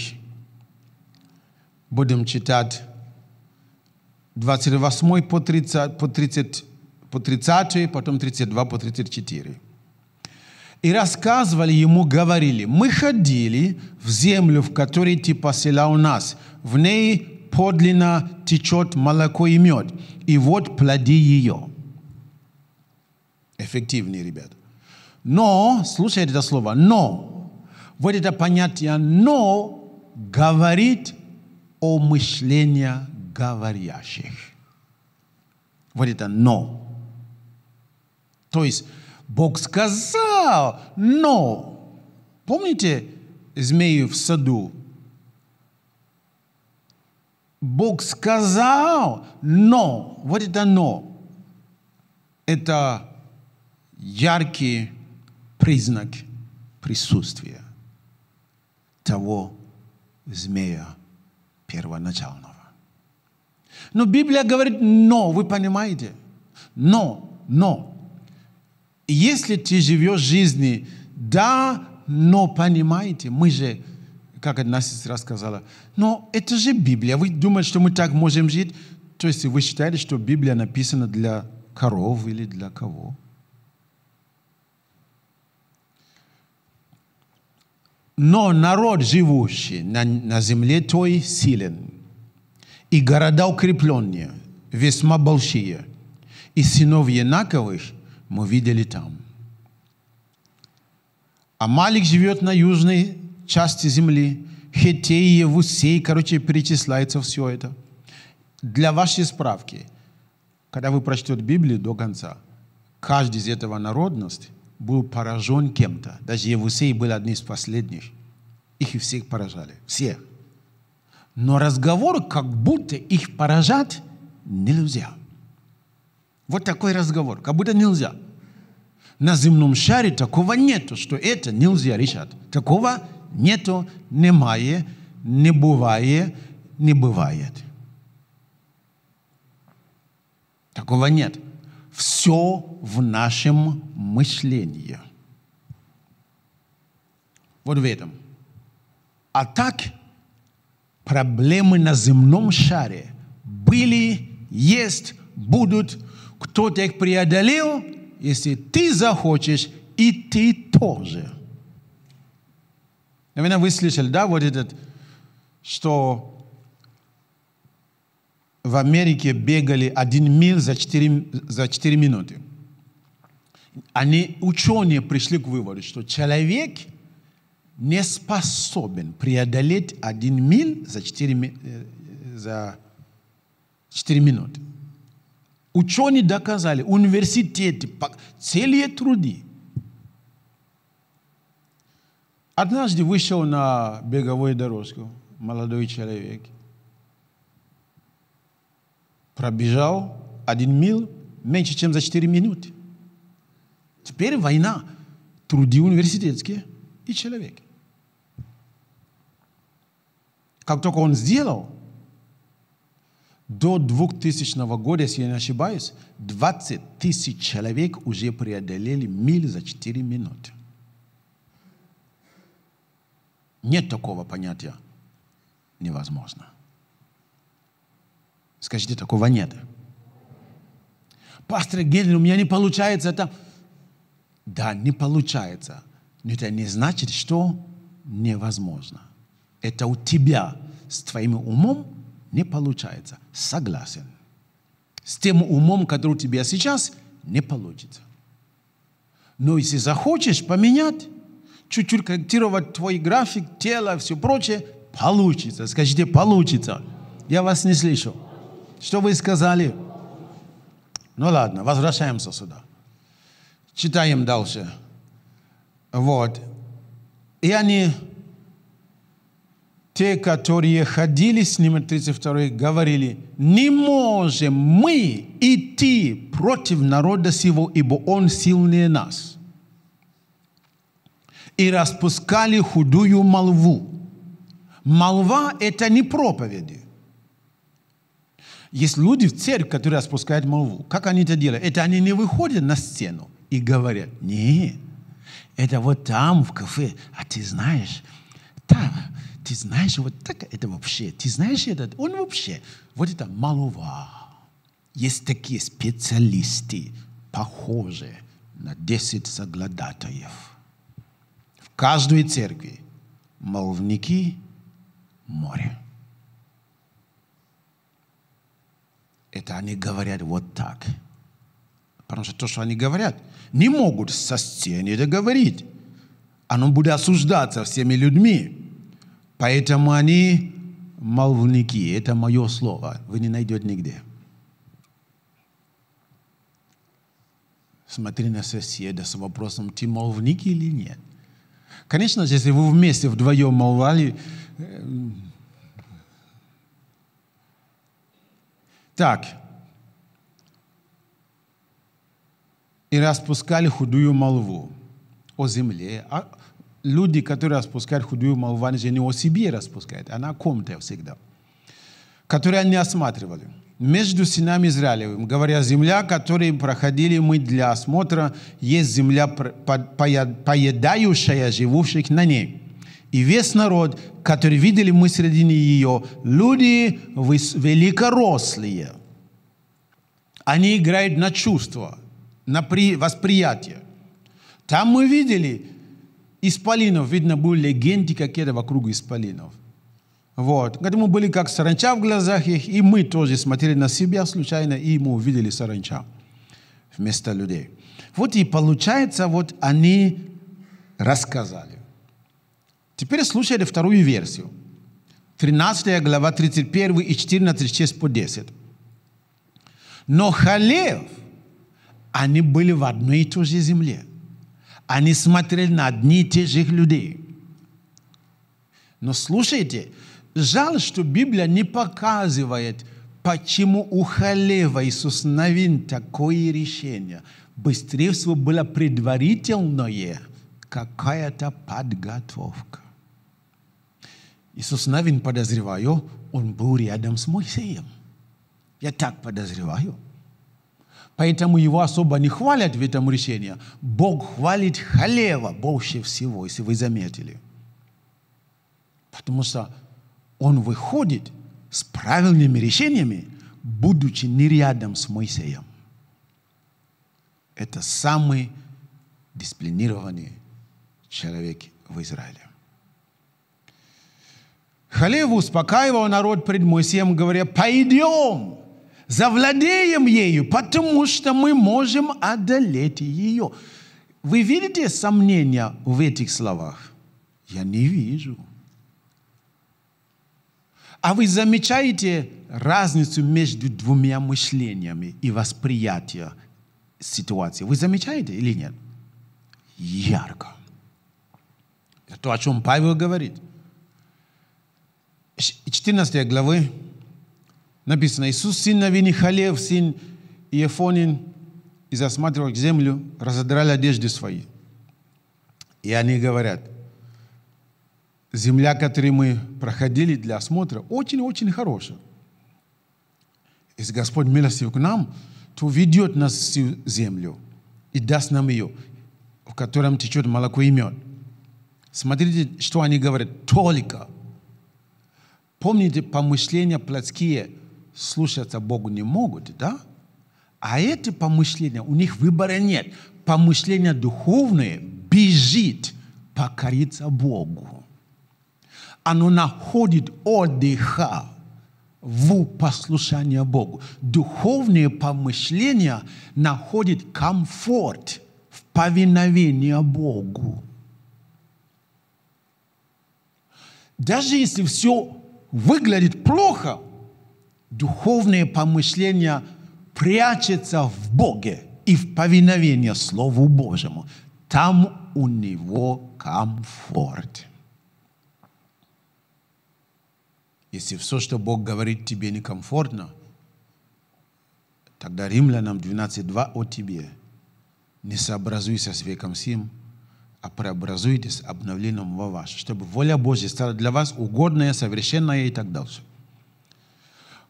Будем читать 28 по 30, по 30, по 30, потом 32 по 34. И рассказывали ему, говорили, мы ходили в землю, в которой ты поселял нас, в ней подлинно течет молоко и мед. И вот плоди ее. Эффективнее, ребят. Но, слушайте это слово, но, вот это понятие «но» говорит о мышлении говорящих. Вот это «но». То есть Бог сказал «но». Помните змею в саду? Бог сказал, но, вот это но, это яркий признак присутствия того змея первоначального. Но Библия говорит «но», вы понимаете? Но, но. Если ты живешь жизни, да, но, понимаете, мы же как одна сестра сказала, но это же Библия, вы думаете, что мы так можем жить? То есть вы считаете, что Библия написана для коров или для кого? Но народ, живущий на, на земле той, силен, и города укрепленные, весьма большие, и сынов Янаковых мы видели там. А Амалик живет на южной части земли, хетей, евусей, короче, перечисляется все это. Для вашей справки, когда вы прочтете Библию до конца, каждый из этого народности был поражен кем-то. Даже Евусей был одним из последних. Их и всех поражали. все Но разговор, как будто их поражать нельзя. Вот такой разговор, как будто нельзя. На земном шаре такого нету, что это нельзя решать. Такого Нету, немає, не буває, не бывает. Такого нет. Все в нашем мышлении. Вот в этом. А так проблемы на земном шаре были, есть, будут. Кто-то их преодолел, если ты захочешь, и ты тоже – Наверное, вы слышали, да, вот этот, что в Америке бегали один миль за 4, за 4 минуты. Они, ученые, пришли к выводу, что человек не способен преодолеть один миль за 4, э, за 4 минуты. Ученые доказали, университеты, целые труды – Однажды вышел на беговую дорожку молодой человек. Пробежал один мил меньше, чем за 4 минуты. Теперь война. Труды университетские и человек. Как только он сделал, до 2000 года, если я не ошибаюсь, 20 тысяч человек уже преодолели миль за 4 минуты. Нет такого понятия невозможно. Скажите, такого нет. Пастор Гелин, у меня не получается это. Да, не получается. Но это не значит, что невозможно. Это у тебя с твоим умом не получается. Согласен. С тем умом, который у тебя сейчас, не получится. Но если захочешь поменять, чуть-чуть корректировать твой график, тело, все прочее, получится. Скажите, получится. Я вас не слышу. Что вы сказали? Ну ладно, возвращаемся сюда. Читаем дальше. Вот. И они, те, которые ходили с ними, 32 говорили, не можем мы идти против народа сего, ибо он сильнее нас и распускали худую молву. Молва – это не проповеди. Есть люди в церкви, которые распускают молву. Как они это делают? Это они не выходят на сцену и говорят, не, это вот там, в кафе, а ты знаешь, там, ты знаешь, вот так это вообще, ты знаешь этот, он вообще, вот это молва. Есть такие специалисты, похожие на 10 соглядатаев – в каждой церкви молвники море. Это они говорят вот так. Потому что то, что они говорят, не могут со стены это говорить. Оно будет осуждаться всеми людьми. Поэтому они молвники. Это мое слово. Вы не найдете нигде. Смотри на соседа с вопросом, ты молвник или нет. Конечно же, если вы вместе вдвоем молвали... Э, так. И распускали худую молву о земле. А люди, которые распускают худую молву, они же не о себе распускают, она а о ком-то всегда, которые они осматривали – между сынами Израилевым, говоря, земля, которую проходили мы для осмотра, есть земля, поедающая живущих на ней. И весь народ, который видели мы среди нее, люди великорослые. Они играют на чувства, на восприятие. Там мы видели исполинов, видно, были легенды какие-то вокруг исполинов. Вот. Когда мы были как саранча в глазах их, и мы тоже смотрели на себя случайно, и мы увидели саранча вместо людей. Вот и получается, вот они рассказали. Теперь слушайте вторую версию. 13 глава 31 и 14, 6 по 10. Но Халев, они были в одной и той же земле. Они смотрели на одни и те же людей. Но слушайте, Жаль, что Библия не показывает, почему у Халева Иисус Навин такое решение. Быстрее всего было предварительное, какая-то подготовка. Иисус Навин, подозреваю, он был рядом с Моисеем. Я так подозреваю. Поэтому его особо не хвалят в этом решении. Бог хвалит Халева больше всего, если вы заметили. Потому что он выходит с правильными решениями, будучи не рядом с Моисеем. Это самый дисциплинированный человек в Израиле. Халев успокаивал народ перед Моисеем, говоря, пойдем, завладеем ею, потому что мы можем одолеть ее. Вы видите сомнения в этих словах? Я не вижу. А вы замечаете разницу между двумя мышлениями и восприятием ситуации? Вы замечаете или нет? Ярко. Это то, о чем Павел говорит. 14 главы написано, Иисус, сын Навини Халев, сын ефонин и засматривал землю, разодрали одежды свои. И они говорят, земля, которую мы проходили для осмотра, очень-очень хорошая. Если Господь милостив к нам, то ведет нас всю землю и даст нам ее, в котором течет молоко и мед. Смотрите, что они говорят. Только. Помните, помышления плотские слушаться Богу не могут, да? А эти помышления, у них выбора нет. Помышления духовные бежит покориться Богу оно находит отдыха в послушании Богу. Духовные помышления находят комфорт в повиновении Богу. Даже если все выглядит плохо, духовные помышления прячется в Боге и в повиновении Слову Божьему. Там у него комфорт. Если все, что Бог говорит, тебе некомфортно, тогда Римлянам 12.2 о тебе. Не сообразуйся с веком сим, а преобразуйтесь обновлением во ваш, чтобы воля Божья стала для вас угодная, совершенная и так дальше.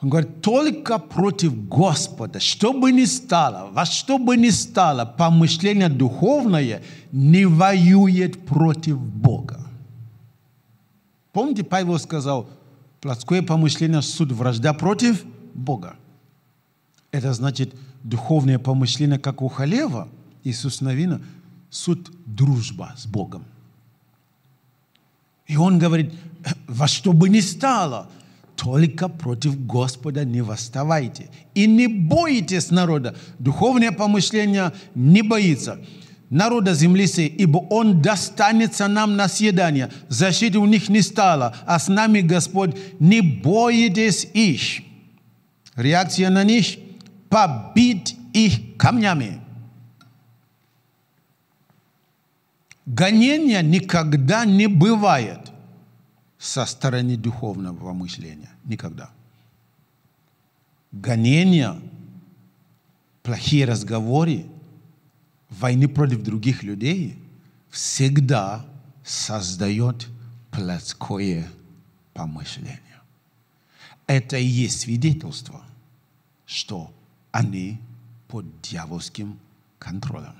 Он говорит, только против Господа, что бы ни стало, во что бы ни стало, помышление духовное не воюет против Бога. Помните, Павел сказал – Плотское помышление – суд, вражда против Бога. Это значит духовное помышление, как у Халева, Иисус Навина, суд – дружба с Богом. И он говорит, «Э, во что бы ни стало, только против Господа не восставайте и не бойтесь народа. Духовное помышление не боится народа земли сей, ибо он достанется нам на съедание. Защиты у них не стало, а с нами Господь, не боитесь их. Реакция на них – побить их камнями. Гонения никогда не бывает со стороны духовного мышления. Никогда. Гонения, плохие разговоры – войны против других людей всегда создает плотское помышление. Это и есть свидетельство, что они под дьявольским контролем.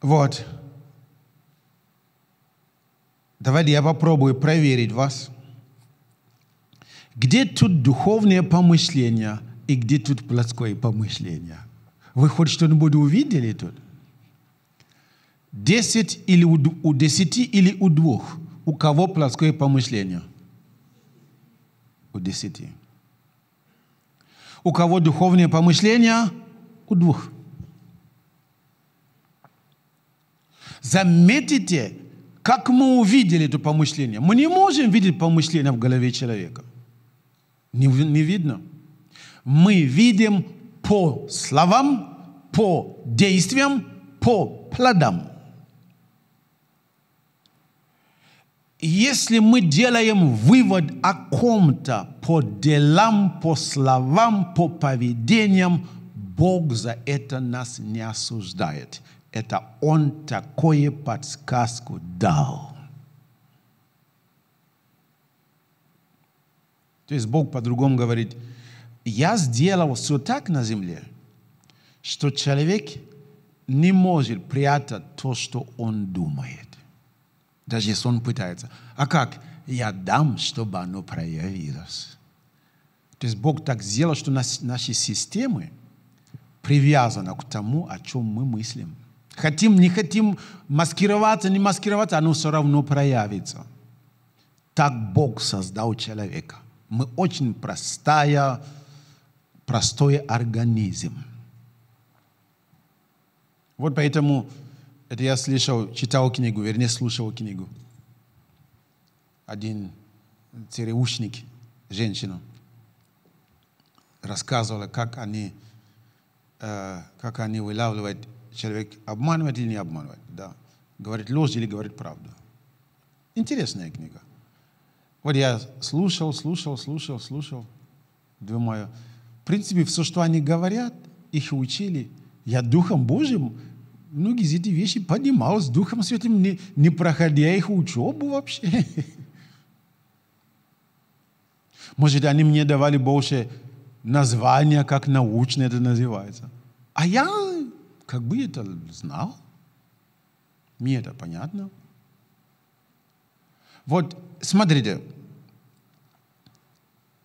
Вот. Давайте я попробую проверить вас. Где тут духовное помышление – и где тут плотское помышление? Вы хоть что-нибудь увидели тут? Десять или у, у десяти или у двух? У кого плотское помышление? У десяти. У кого духовное помышление? У двух. Заметите, как мы увидели это помышление. Мы не можем видеть помышление в голове человека. Не, не видно мы видим по словам, по действиям, по плодам. Если мы делаем вывод о ком-то по делам, по словам, по поведениям, Бог за это нас не осуждает. Это Он такое подсказку дал. То есть Бог по-другому говорит – я сделал все так на земле, что человек не может прятать то, что он думает. Даже если он пытается. А как? Я дам, чтобы оно проявилось. То есть Бог так сделал, что наши системы привязаны к тому, о чем мы мыслим. Хотим, не хотим, маскироваться, не маскироваться, оно все равно проявится. Так Бог создал человека. Мы очень простая, простой организм. Вот поэтому это я слышал, читал книгу, вернее, слушал книгу. Один цереушник, женщина, рассказывала, как они, э, как они вылавливают человек, обманывает или не обманывает, да. Говорит ложь или говорит правду. Интересная книга. Вот я слушал, слушал, слушал, слушал, думаю, принципе, все, что они говорят, их учили. Я Духом Божьим многие из этих вещей поднимал с Духом Святым, не, не проходя их учебу вообще. <laughs> Может, они мне давали больше названия, как научно это называется. А я как бы это знал. Мне это понятно. Вот, смотрите.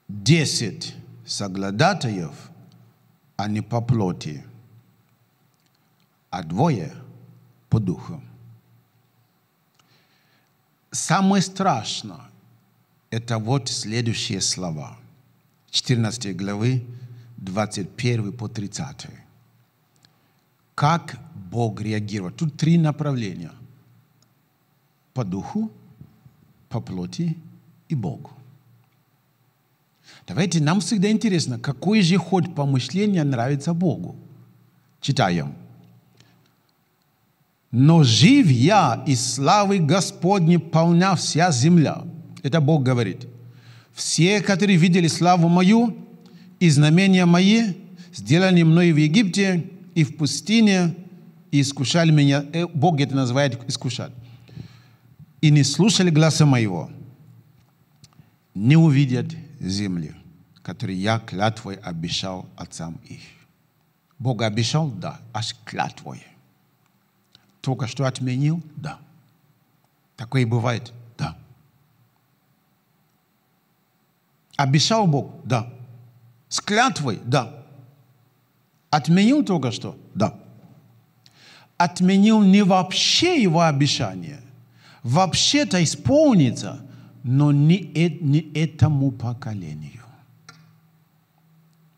Десять соглядатаев, а не по плоти, а двое по духу. Самое страшное – это вот следующие слова. 14 главы, 21 по 30. Как Бог реагировал? Тут три направления. По духу, по плоти и Богу. Давайте, нам всегда интересно, какой же ход помышления нравится Богу. Читаем. «Но жив я, и славы Господне полна вся земля». Это Бог говорит. «Все, которые видели славу мою и знамения мои, сделанные мной в Египте и в пустыне, и искушали меня». Э, Бог это называет «искушать». «И не слушали глаза моего, не увидят земли» который я клятвой обещал отцам их. Бог обещал, да, аж клятвой. Только что отменил, да. Такое бывает, да. Обещал Бог, да. С клятвой, да. Отменил только что, да. Отменил не вообще его обещание. Вообще-то исполнится, но не, э, не этому поколению.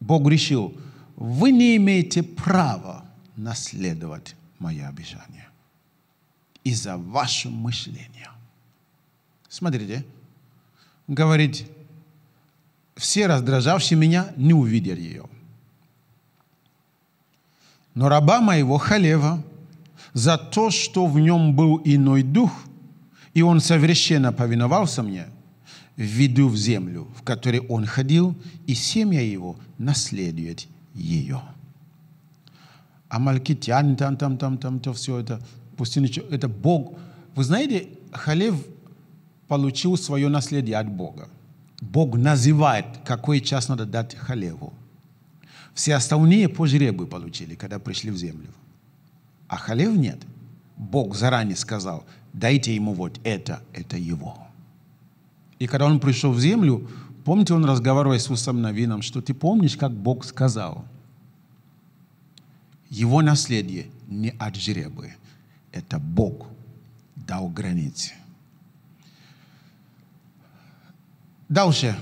Бог решил, вы не имеете права наследовать мои обещания из-за вашего мышления. Смотрите, говорит, все раздражавшие меня не увидели ее. Но раба моего Халева за то, что в нем был иной дух, и он совершенно повиновался мне – введу в землю, в которой он ходил, и семья его наследует ее. Амалькитяне, там, там, там, там, то все это, пустыня, это Бог. Вы знаете, Халев получил свое наследие от Бога. Бог называет, какой час надо дать Халеву. Все остальные по жребу получили, когда пришли в землю. А Халев нет. Бог заранее сказал, дайте ему вот это, это его. И когда он пришел в землю, помните, он разговаривал с Иисусом Навином, что ты помнишь, как Бог сказал, его наследие не от жребы, это Бог дал границы. Дальше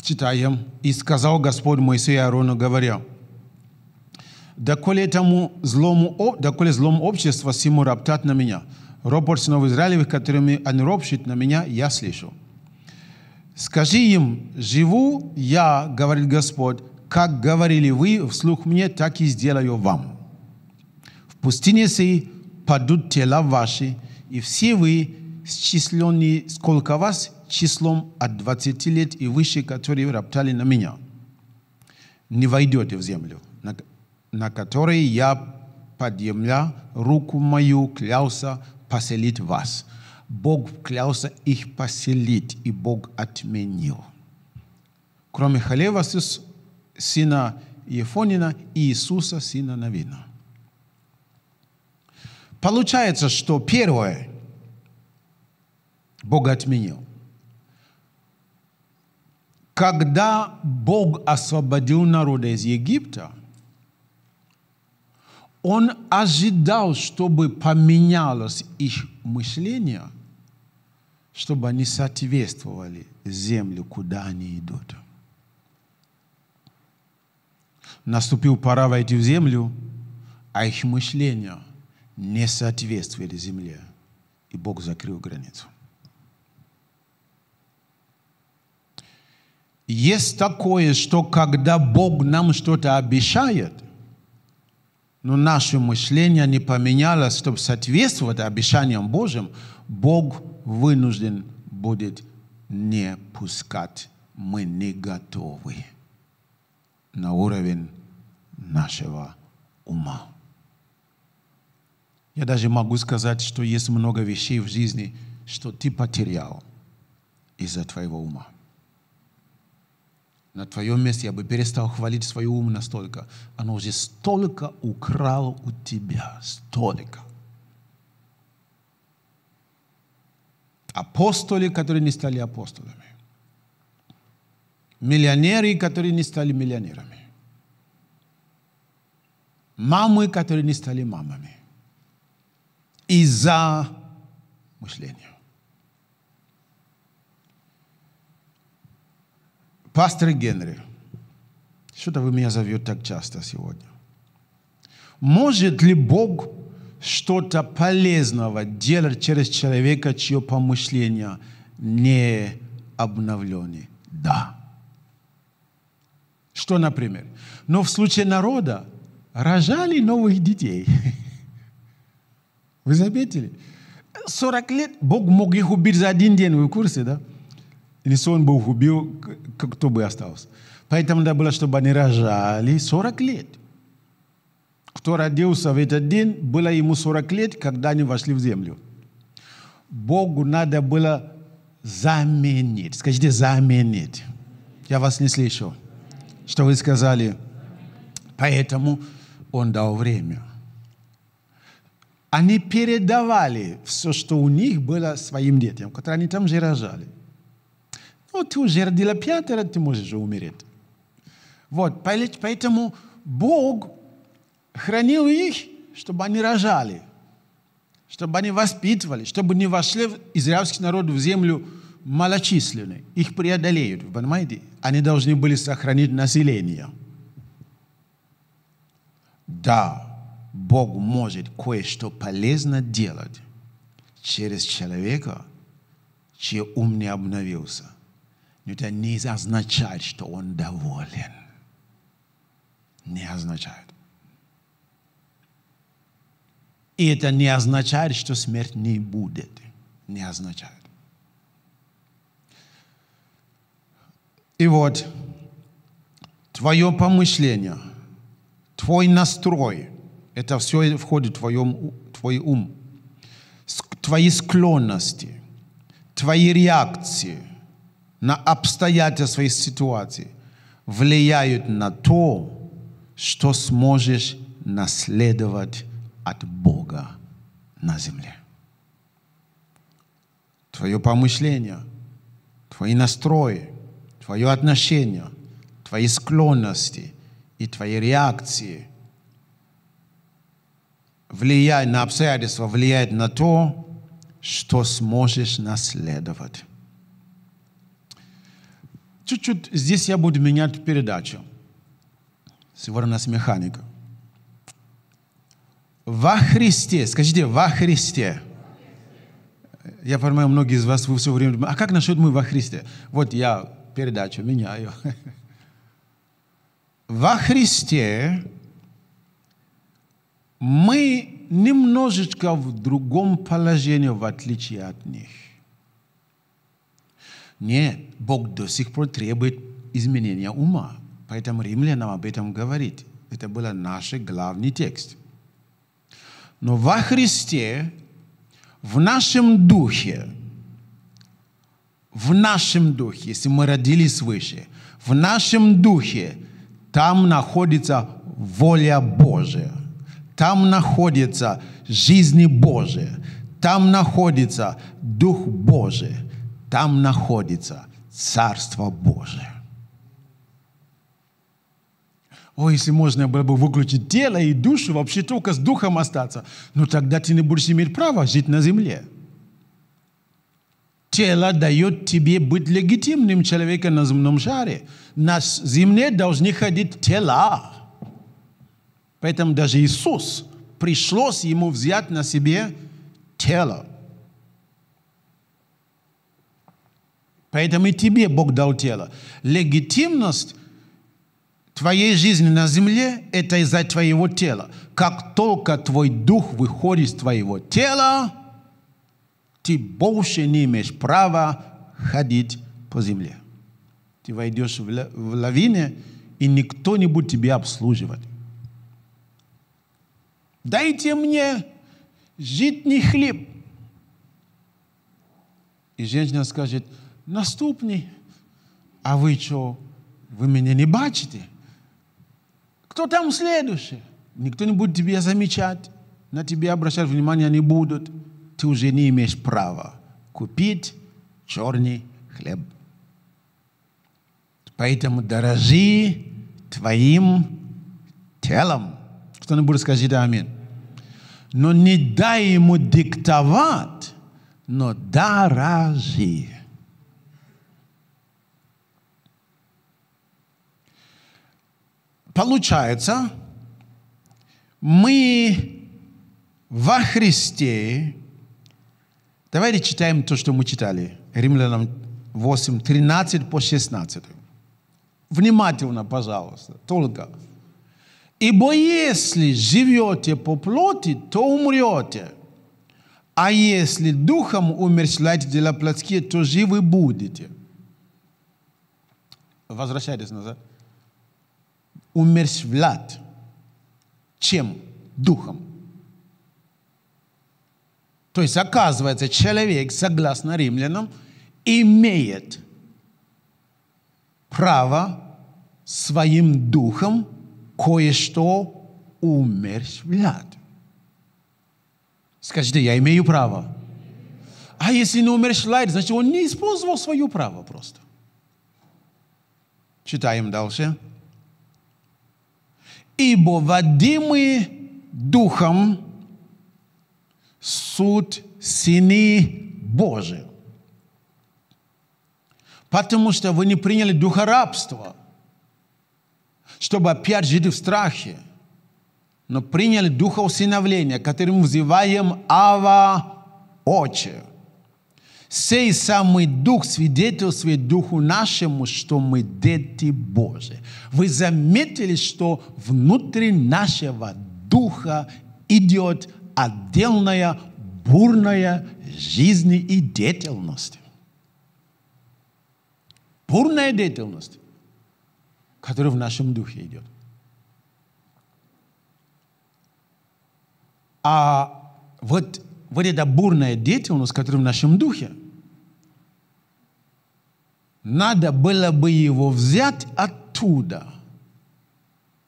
читаем. «И сказал Господь Моисею Аарону, говоря, «Доколе, этому злому, доколе злом общества сему роптат на меня, ропот сынов Израилевых, которыми они ропщут на меня, я слышу». Скажи им, живу я, говорит Господь, как говорили вы, вслух мне, так и сделаю вам. В пустыне сей падут тела ваши, и все вы, счисленные, сколько вас, числом от 20 лет и выше, которые роптали на меня, не войдете в землю, на, на которой я подъемля руку мою клялся поселить вас – Бог клялся их поселить, и Бог отменил. Кроме Халева, сына Ефонина и Иисуса, сына Навина. Получается, что первое Бог отменил. Когда Бог освободил народа из Египта, Он ожидал, чтобы поменялось их мышление – чтобы они соответствовали земле, куда они идут. Наступил пора войти в землю, а их мышление не соответствовали земле. И Бог закрыл границу. Есть такое, что когда Бог нам что-то обещает, но наше мышление не поменялось, чтобы соответствовать обещаниям Божьим, Бог вынужден будет не пускать. Мы не готовы на уровень нашего ума. Я даже могу сказать, что есть много вещей в жизни, что ты потерял из-за твоего ума. На твоем месте я бы перестал хвалить свой ум настолько. Оно уже столько украл у тебя, столько. Апостолы, которые не стали апостолами. Миллионеры, которые не стали миллионерами. Мамы, которые не стали мамами. Из-за мышления. Пастор Генри, что-то вы меня зовете так часто сегодня. Может ли Бог что-то полезного делать через человека, чье помышление не обновлены. Да. Что, например? Но ну, в случае народа рожали новых детей. <laughs> Вы заметили? 40 лет Бог мог их убить за один день, вы в курсе, да? Если он бы их убил, кто бы остался? Поэтому надо было, чтобы они рожали 40 лет кто родился в этот день, было ему 40 лет, когда они вошли в землю. Богу надо было заменить. Скажите, заменить. Я вас не слышу. Что вы сказали? Поэтому он дал время. Они передавали все, что у них было своим детям, которые они там же рожали. Ну, ты уже родила пятеро, ты можешь умереть. Вот, поэтому Бог хранил их, чтобы они рожали, чтобы они воспитывали, чтобы не вошли в израильский народ в землю малочисленную. Их преодолеют, понимаете? Они должны были сохранить население. Да, Бог может кое-что полезно делать через человека, чей ум не обновился. Но это не означает, что он доволен. Не означает. И это не означает, что смерть не будет. Не означает. И вот твое помышление, твой настрой, это все входит в твоем, твой ум, твои склонности, твои реакции на обстоятельства и ситуации влияют на то, что сможешь наследовать от Бога на земле. Твое помышление, твои настрои, твое отношение, твои склонности и твои реакции влияют на обстоятельства, влияют на то, что сможешь наследовать. Чуть-чуть здесь я буду менять передачу. Сегодня у нас механика во Христе. Скажите, во Христе. Я понимаю, многие из вас, вы все время думаете, а как насчет мы во Христе? Вот я передачу меняю. <laughs> Во Христе мы немножечко в другом положении, в отличие от них. Нет, Бог до сих пор требует изменения ума. Поэтому римлянам об этом говорит. Это был наш главный текст – но во Христе, в нашем духе, в нашем духе, если мы родились свыше, в нашем духе там находится воля Божия, там находится жизнь Божия, там находится Дух Божий, там находится Царство Божие. О, если можно было бы выключить тело и душу, вообще только с духом остаться. Но тогда ты не будешь иметь права жить на земле. Тело дает тебе быть легитимным человеком на земном шаре. На земле должны ходить тела. Поэтому даже Иисус пришлось ему взять на себе тело. Поэтому и тебе Бог дал тело. Легитимность твоей жизни на земле – это из-за твоего тела. Как только твой дух выходит из твоего тела, ты больше не имеешь права ходить по земле. Ты войдешь в лавине, и никто не будет тебя обслуживать. Дайте мне житний хлеб. И женщина скажет, «Наступни». А вы что, вы меня не бачите? Кто там следующий? Никто не будет тебя замечать, на тебя обращать внимание не будут. Ты уже не имеешь права купить черный хлеб. Поэтому дорожи твоим телом. Кто-нибудь скажите Амин? Но не дай ему диктовать, но дорожи. Получается, мы во Христе, давайте читаем то, что мы читали, Римлянам 8, 13 по 16. Внимательно, пожалуйста, только. Ибо если живете по плоти, то умрете. А если духом умерщвляете дела плотские, то живы будете. Возвращайтесь назад умерщвлят. Чем? Духом. То есть, оказывается, человек, согласно римлянам, имеет право своим духом кое-что умерщвлять. Скажите, я имею право. А если не умерщвляет, значит, он не использовал свое право просто. Читаем дальше ибо водимые Духом суд сыны Божии. Потому что вы не приняли духа рабства, чтобы опять жить в страхе, но приняли духа усыновления, которым взываем «Ава, Отче». Сей самый Дух свидетельствует Духу нашему, что мы дети Божии. Вы заметили, что внутри нашего Духа идет отдельная бурная жизнь и деятельность. Бурная деятельность, которая в нашем духе идет. А вот, вот эта бурная деятельность, которая в нашем духе – надо было бы его взять оттуда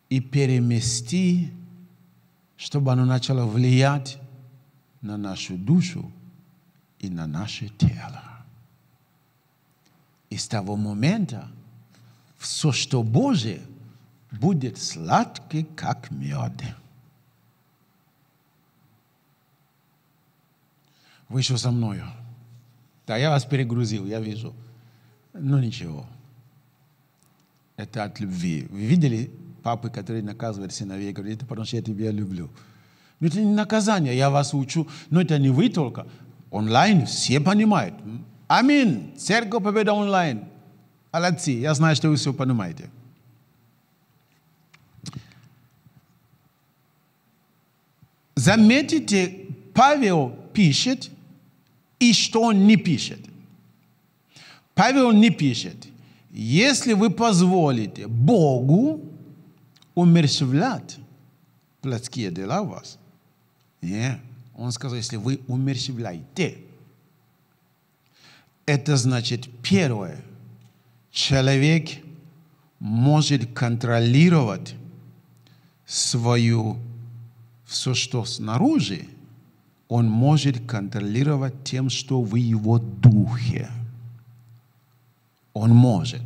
и перемести, чтобы оно начало влиять на нашу душу и на наше тело. И с того момента все, что Божие, будет сладкий, как мед. Вы еще со мною? Да, я вас перегрузил, я вижу. Ну ничего. Это от любви. Вы видели папы, которые наказывают сыновей, говорят, это потому что я тебя люблю. Но ну, это не наказание, я вас учу. Но это не вы только. Онлайн все понимают. Амин, Церковь Победа онлайн. Молодцы. Я знаю, что вы все понимаете. Заметите, Павел пишет, и что он не пишет. Павел не пишет, если вы позволите Богу умерщвлять плотские дела у вас. Нет. Он сказал, если вы умерщвляете, это значит первое, человек может контролировать свою все, что снаружи, он может контролировать тем, что в его духе. Он может,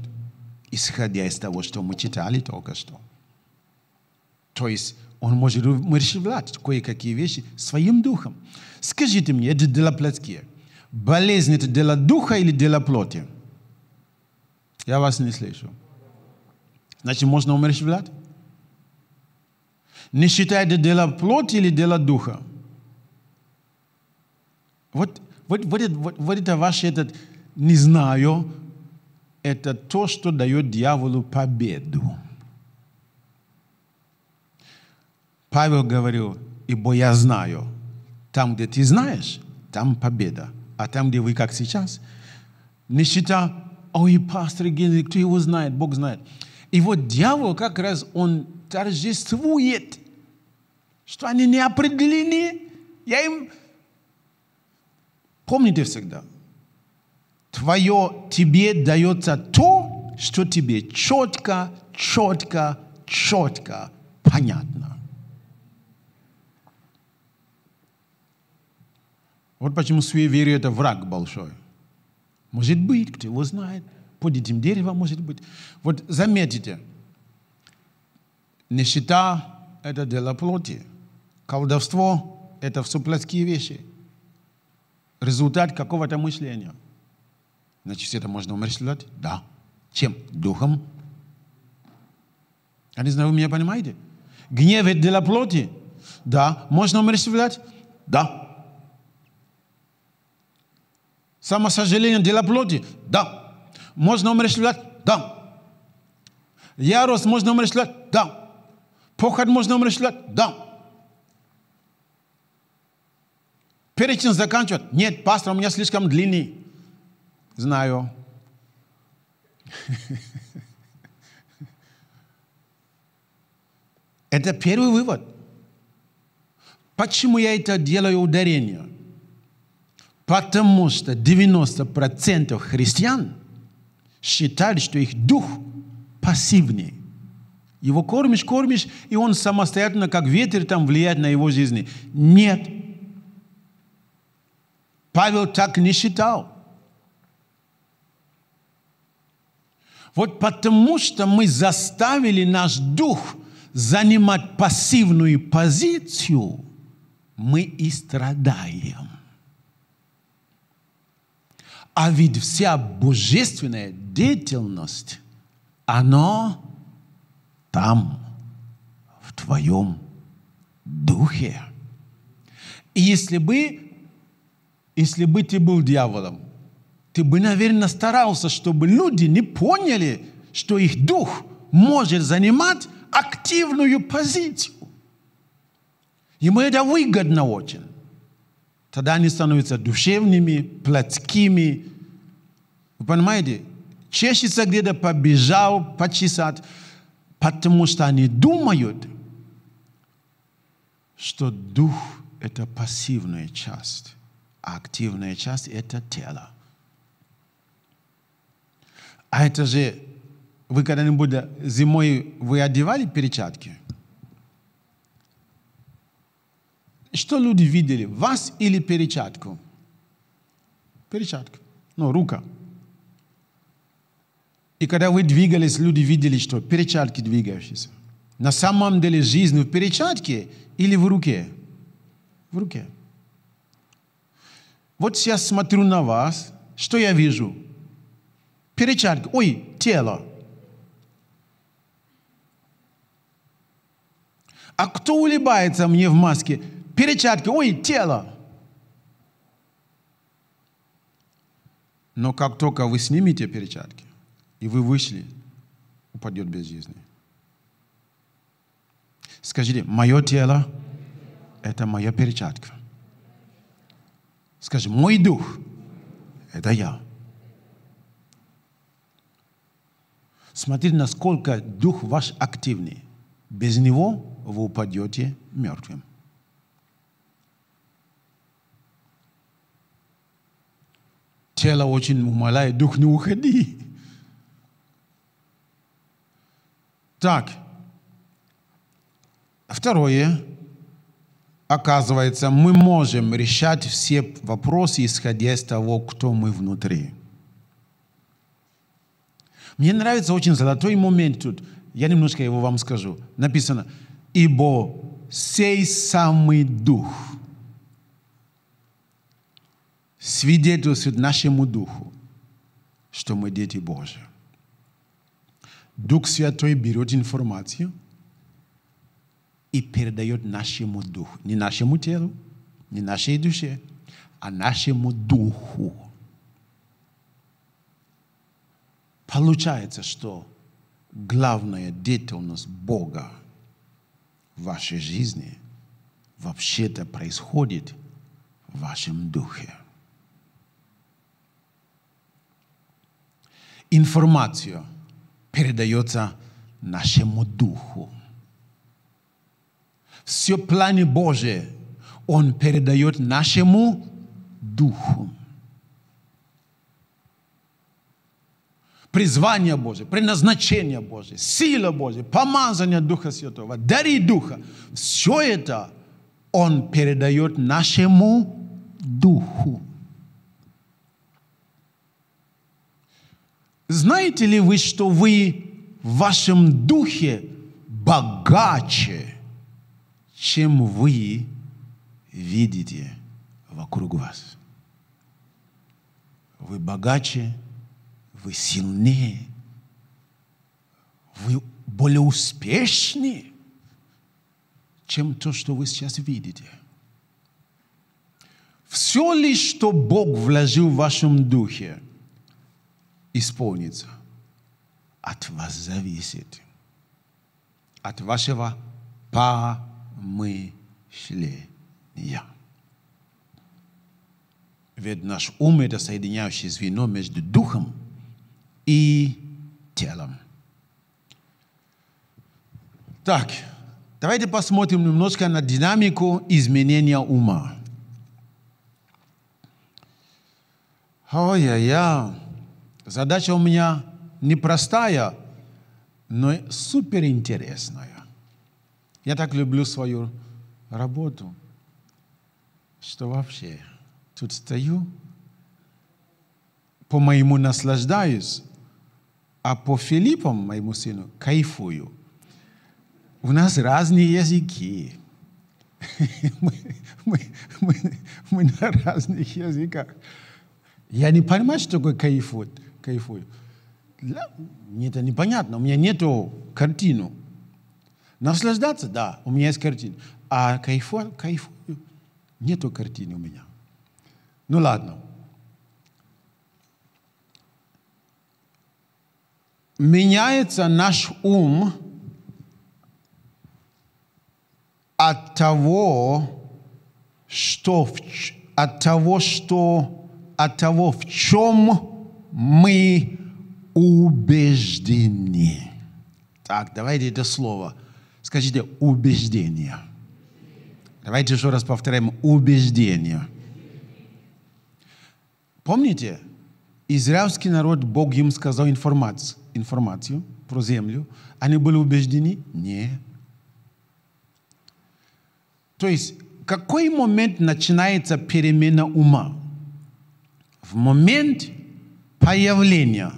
исходя из того, что мы читали только что. То есть он может умерщвлять кое-какие вещи своим духом. Скажите мне, это дела плотские. Болезнь – это дело духа или дело плоти? Я вас не слышу. Значит, можно умерщвлять? Не считая это дело плоти или дело духа? Вот, вот, вот, вот, вот это ваше этот «не знаю», – это то, что дает дьяволу победу. Павел говорил, «Ибо я знаю, там, где ты знаешь, там победа, а там, где вы, как сейчас, нищета, ой, пастор Генри, кто его знает, Бог знает». И вот дьявол как раз, он торжествует, что они не определены. Я им... Помните всегда – твое, тебе дается то, что тебе четко, четко, четко понятно. Вот почему суеверие – это враг большой. Может быть, кто его знает, под этим деревом может быть. Вот заметите, нищета – это дело плоти, колдовство – это все плотские вещи, результат какого-то мышления – Значит, это можно умерщвлять? Да. Чем? Духом. Я не знаю, вы меня понимаете? Гнев – это дело плоти? Да. Можно умерщвлять? Да. Самосожаление – дело плоти? Да. Можно умерщвлять? Да. Ярость можно умерщвлять? Да. Похоть можно умерщвлять? Да. Перечень заканчивать? Нет, пастор, у меня слишком длинный. Знаю. <laughs> Это первый вывод. Почему я это делаю ударение? Потому что 90% христиан считают, что их дух пассивный Его кормишь, кормишь, и он самостоятельно, как ветер, там влияет на его жизнь. Нет. Павел так не считал. Вот потому что мы заставили наш дух занимать пассивную позицию, мы и страдаем. А ведь вся божественная деятельность, она там, в твоем духе. И если бы, если бы ты был дьяволом, ты бы, наверное, старался, чтобы люди не поняли, что их дух может занимать активную позицию. Ему это выгодно очень. Тогда они становятся душевными, плотскими. Вы понимаете? Чешется где-то побежал, почесать, потому что они думают, что дух – это пассивная часть, а активная часть – это тело. А это же, вы когда-нибудь зимой вы одевали перчатки? Что люди видели, вас или перчатку? Перчатку, ну, рука. И когда вы двигались, люди видели, что перчатки двигающиеся. На самом деле жизнь в перчатке или в руке? В руке. Вот сейчас смотрю на вас, что я вижу – перечать, ой, тело. А кто улыбается мне в маске? Перечатки, ой, тело. Но как только вы снимете перечатки, и вы вышли, упадет без жизни. Скажите, мое тело – это моя перчатка. Скажи, мой дух – это я. Смотрите, насколько дух ваш активный. Без него вы упадете мертвым. Тело очень умоляет, дух не уходи. Так, второе, оказывается, мы можем решать все вопросы, исходя из того, кто мы внутри. Мне нравится очень золотой момент тут. Я немножко его вам скажу. Написано, ибо сей самый дух свидетельствует нашему духу, что мы дети Божьи. Дух Святой берет информацию и передает нашему духу. Не нашему телу, не нашей душе, а нашему духу. Получается, что главная деятельность Бога в вашей жизни вообще-то происходит в вашем духе. Информация передается нашему духу. Все планы Божие Он передает нашему духу. призвание Божье, предназначение Божье, сила Божья, помазание Духа Святого, дари Духа. Все это Он передает нашему Духу. Знаете ли вы, что вы в вашем духе богаче, чем вы видите вокруг вас? Вы богаче, вы сильнее, вы более успешны, чем то, что вы сейчас видите. Все ли, что Бог вложил в вашем духе, исполнится, от вас зависит. От вашего помышления. Ведь наш ум – это соединяющее звено между духом – и телом. Так, давайте посмотрим немножко на динамику изменения ума. Ой-я-я, задача у меня непростая, но суперинтересная. Я так люблю свою работу, что вообще тут стою, по-моему наслаждаюсь, а по Филиппам, моему сыну, кайфую. У нас разные языки. <laughs> Мы, мы, мы, мы на разных языках. Я не понимаю, что такое кайфует, кайфую. Для... Мне это непонятно. У меня нету картину. Наслаждаться, да, у меня есть картина. А кайфу, кайфую, нету картины у меня. Ну ладно. меняется наш ум от того, что в, от того, что от того, в чем мы убеждены. Так, давайте это слово. Скажите убеждение. Давайте еще раз повторяем убеждение. Помните, израильский народ, Бог им сказал информацию informację, про землю, они были убеждены? Нет. То есть, какой момент начинается перемена ума? В момент появления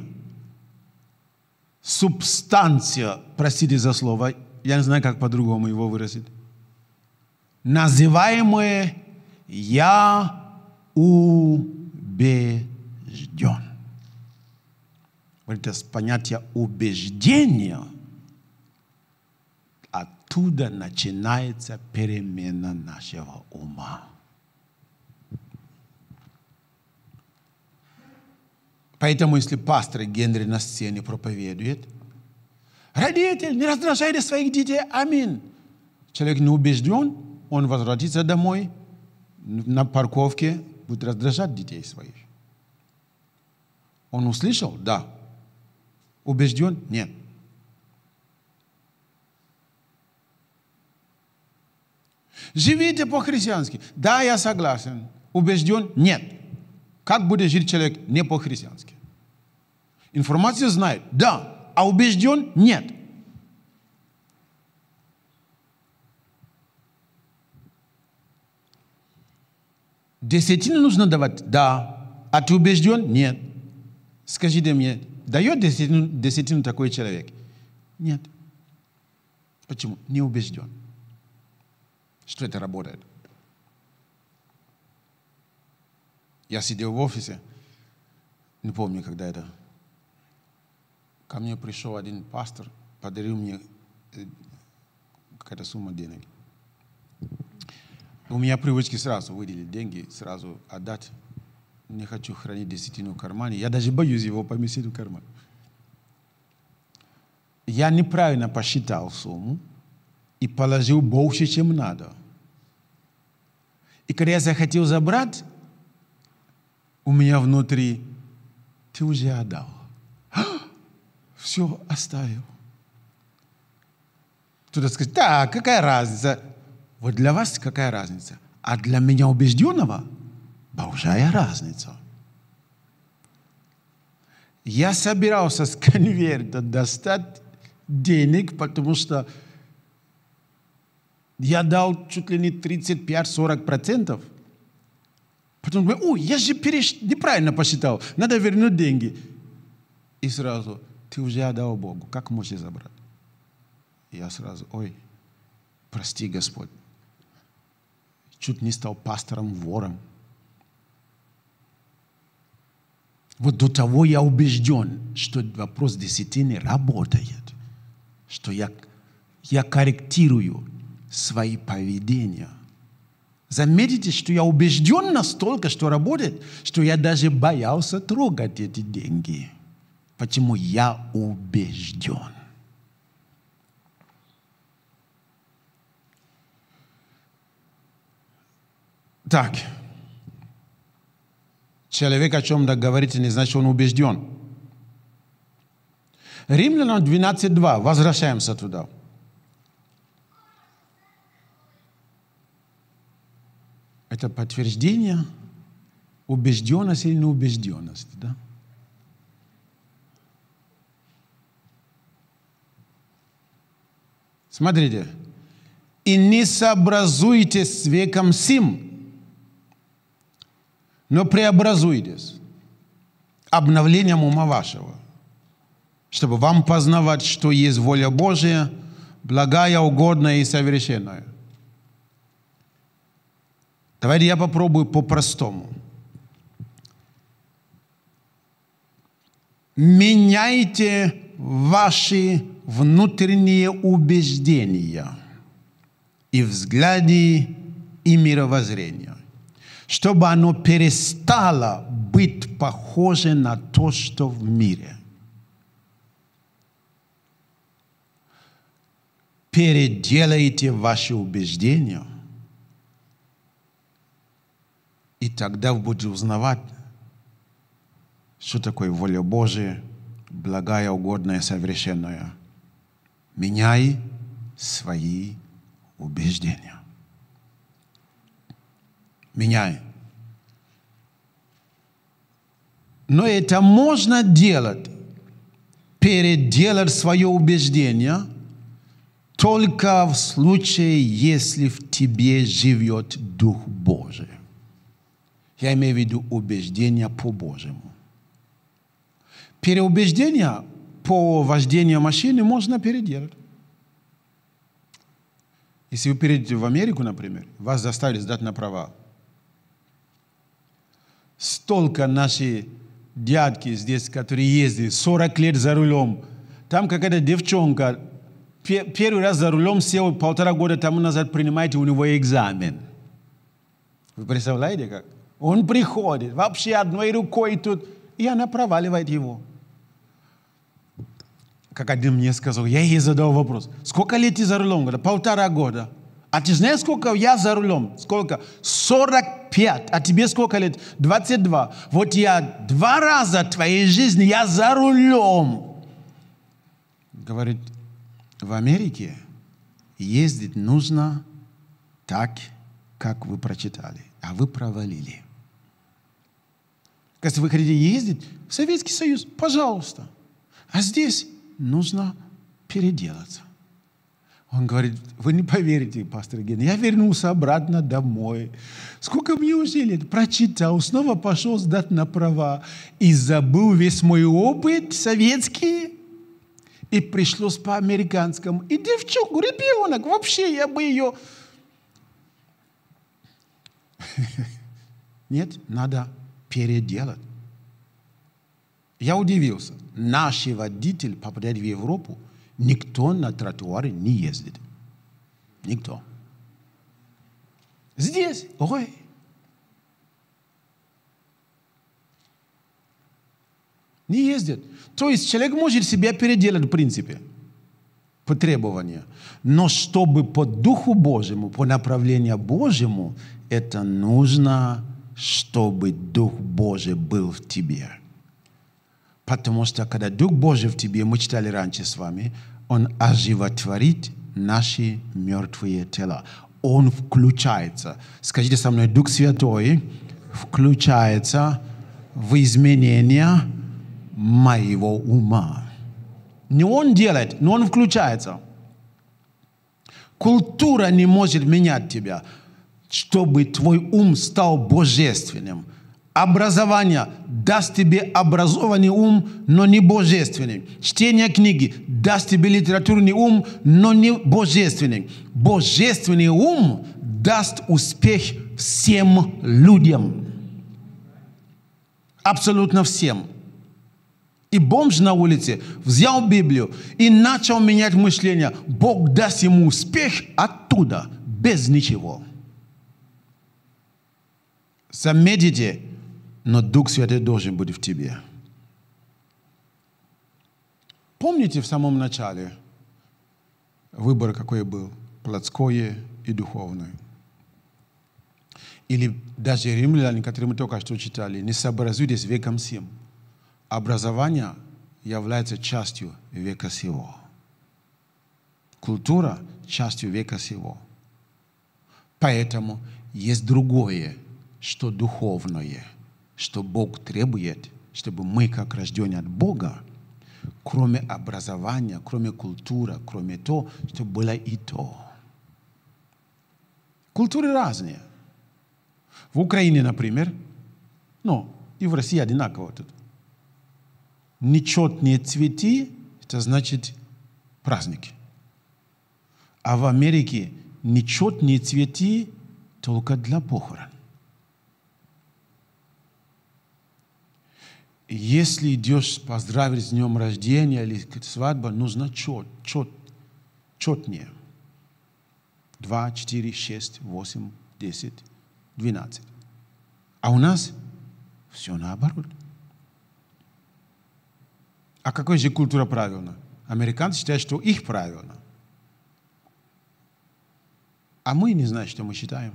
субстанция, простите за слово, я не знаю, как по-другому его выразить, называемое «я убежден» это понятие убеждения, оттуда начинается перемена нашего ума. Поэтому, если пастор Генри на сцене проповедует, родитель, не раздражайте своих детей, амин. Человек не убежден, он возвратится домой, на парковке будет раздражать детей своих. Он услышал? Да. Убежден? Нет. Живите по-христиански. Да, я согласен. Убежден? Нет. Как будет жить человек не по-христиански? Информацию знает? Да. А убежден? Нет. Десятину нужно давать? Да. А ты убежден? Нет. Скажите мне, дает десятину, десятину такой человек? Нет. Почему? Не убежден, что это работает. Я сидел в офисе, не помню, когда это. Ко мне пришел один пастор, подарил мне э, какая-то сумма денег. У меня привычки сразу выделить деньги, сразу отдать не хочу хранить десятину в кармане. Я даже боюсь его поместить в карман. Я неправильно посчитал сумму и положил больше, чем надо. И когда я захотел забрать, у меня внутри ты уже отдал. А! Все оставил. Кто-то скажет, да, какая разница? Вот для вас какая разница? А для меня убежденного – Большая разница. Я собирался с конверта достать денег, потому что я дал чуть ли не 35-40%. Потом говорю, ой, я же переш... неправильно посчитал, надо вернуть деньги. И сразу, ты уже отдал Богу, как можешь забрать? Я сразу, ой, прости, Господь. Чуть не стал пастором-вором. Вот до того я убежден, что вопрос десятины работает, что я, я корректирую свои поведения. Заметите, что я убежден настолько, что работает, что я даже боялся трогать эти деньги. Почему я убежден? Так. Человек, о чем говорите, не значит, он убежден. Римлянам 12.2. Возвращаемся туда. Это подтверждение убежденности или неубежденности. Да? Смотрите. «И не сообразуйтесь с веком сим, но преобразуйтесь обновлением ума вашего, чтобы вам познавать, что есть воля Божия, благая, угодная и совершенная. Давайте я попробую по-простому. Меняйте ваши внутренние убеждения и взгляды и мировоззрения чтобы оно перестало быть похоже на то, что в мире. Переделайте ваши убеждения, и тогда вы будете узнавать, что такое воля Божия, благая, угодная, совершенная. Меняй свои убеждения меняй. Но это можно делать, переделать свое убеждение только в случае, если в тебе живет Дух Божий. Я имею в виду убеждения по-божьему. Переубеждение по вождению машины можно переделать. Если вы перейдете в Америку, например, вас заставили сдать на права столько наши дядки здесь, которые ездят 40 лет за рулем. Там какая-то девчонка первый раз за рулем сел полтора года тому назад, принимаете у него экзамен. Вы представляете как? Он приходит, вообще одной рукой тут, и она проваливает его. Как один мне сказал, я ей задал вопрос, сколько лет ты за рулем? Говорит, Полтора года. А ты знаешь, сколько я за рулем? Сколько? 45. А тебе сколько лет? 22. Вот я два раза в твоей жизни я за рулем. Говорит, в Америке ездить нужно так, как вы прочитали. А вы провалили. Если вы хотите ездить в Советский Союз, пожалуйста. А здесь нужно переделаться. Он говорит, вы не поверите, пастор Ген, я вернулся обратно домой. Сколько мне усилий? Прочитал, снова пошел сдать на права. И забыл весь мой опыт советский. И пришлось по-американскому. И девчонку, ребенок, вообще я бы ее... <laughs> Нет, надо переделать. Я удивился. Наши водители попадают в Европу – Никто на тротуаре не ездит. Никто. Здесь, ой. Не ездит. То есть человек может себя переделать в принципе по требованию. Но чтобы по Духу Божьему, по направлению Божьему, это нужно, чтобы Дух Божий был в тебе. Потому что когда Дух Божий в тебе, мы читали раньше с вами, он оживотворит наши мертвые тела. Он включается. Скажите со мной, Дух Святой включается в изменения моего ума. Не он делает, но он включается. Культура не может менять тебя, чтобы твой ум стал божественным. Образование даст тебе образованный ум, но не божественный. Чтение книги даст тебе литературный ум, но не божественный. Божественный ум даст успех всем людям. Абсолютно всем. И бомж на улице взял Библию и начал менять мышление. Бог даст ему успех оттуда, без ничего. Заметите, но Дух Святой должен быть в тебе. Помните в самом начале выбор какой был? Плотское и духовное. Или даже римляне, которые мы только что читали, не сообразуйтесь веком сим. Образование является частью века сего. Культура – частью века сего. Поэтому есть другое, что духовное – что Бог требует, чтобы мы, как рожденные от Бога, кроме образования, кроме культуры, кроме того, что было и то. Культуры разные. В Украине, например, ну, и в России одинаково тут. Нечетные цветы – это значит праздники. А в Америке нечетные цветы только для похорон. если идешь поздравить с днем рождения или свадьба, нужно чет, чет, четнее. 2, 4, 6, 8, 10, 12. А у нас все наоборот. А какой же культура правильно? Американцы считают, что их правильно. А мы не знаем, что мы считаем.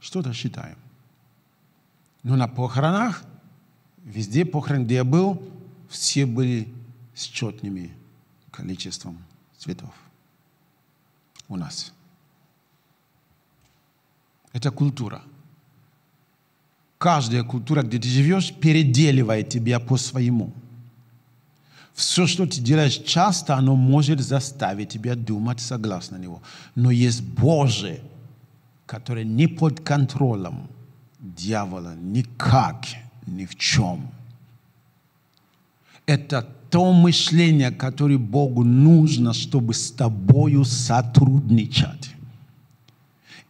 Что-то считаем. Но на похоронах – Везде похороны, где я был, все были с четными количеством цветов у нас. Это культура. Каждая культура, где ты живешь, переделивает тебя по-своему. Все, что ты делаешь часто, оно может заставить тебя думать согласно него. Но есть Божие, которое не под контролем дьявола никак ни в чем. Это то мышление, которое Богу нужно, чтобы с тобою сотрудничать.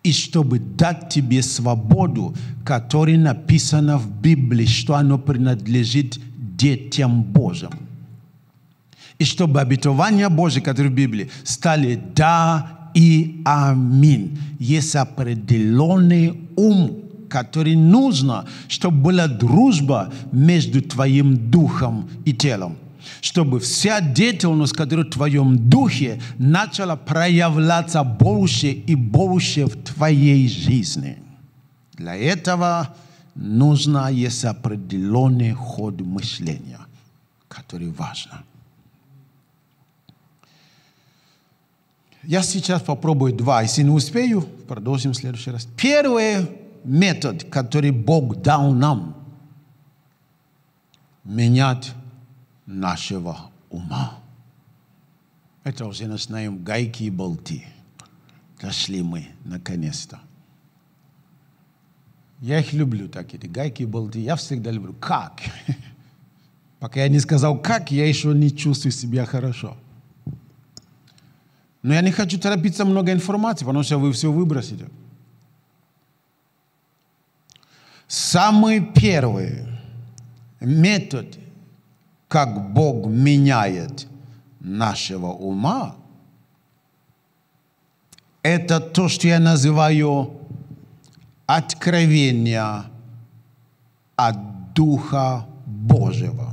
И чтобы дать тебе свободу, которая написана в Библии, что оно принадлежит детям Божьим. И чтобы обетования Божьи, которые в Библии, стали «да» и «аминь». Есть определенный ум, который нужно, чтобы была дружба между твоим духом и телом чтобы вся деятельность, которая в твоем духе, начала проявляться больше и больше в твоей жизни. Для этого нужно есть определенный ход мышления, который важен. Я сейчас попробую два. Если не успею, продолжим в следующий раз. Первое метод, который Бог дал нам, менять нашего ума. Это уже нас начинаем гайки и болты. Дошли мы, наконец-то. Я их люблю, так эти гайки и болты. Я всегда люблю. Как? <laughs> Пока я не сказал «как», я еще не чувствую себя хорошо. Но я не хочу торопиться много информации, потому что вы все выбросите. Самый первый метод, как Бог меняет нашего ума, это то, что я называю откровение от Духа Божьего.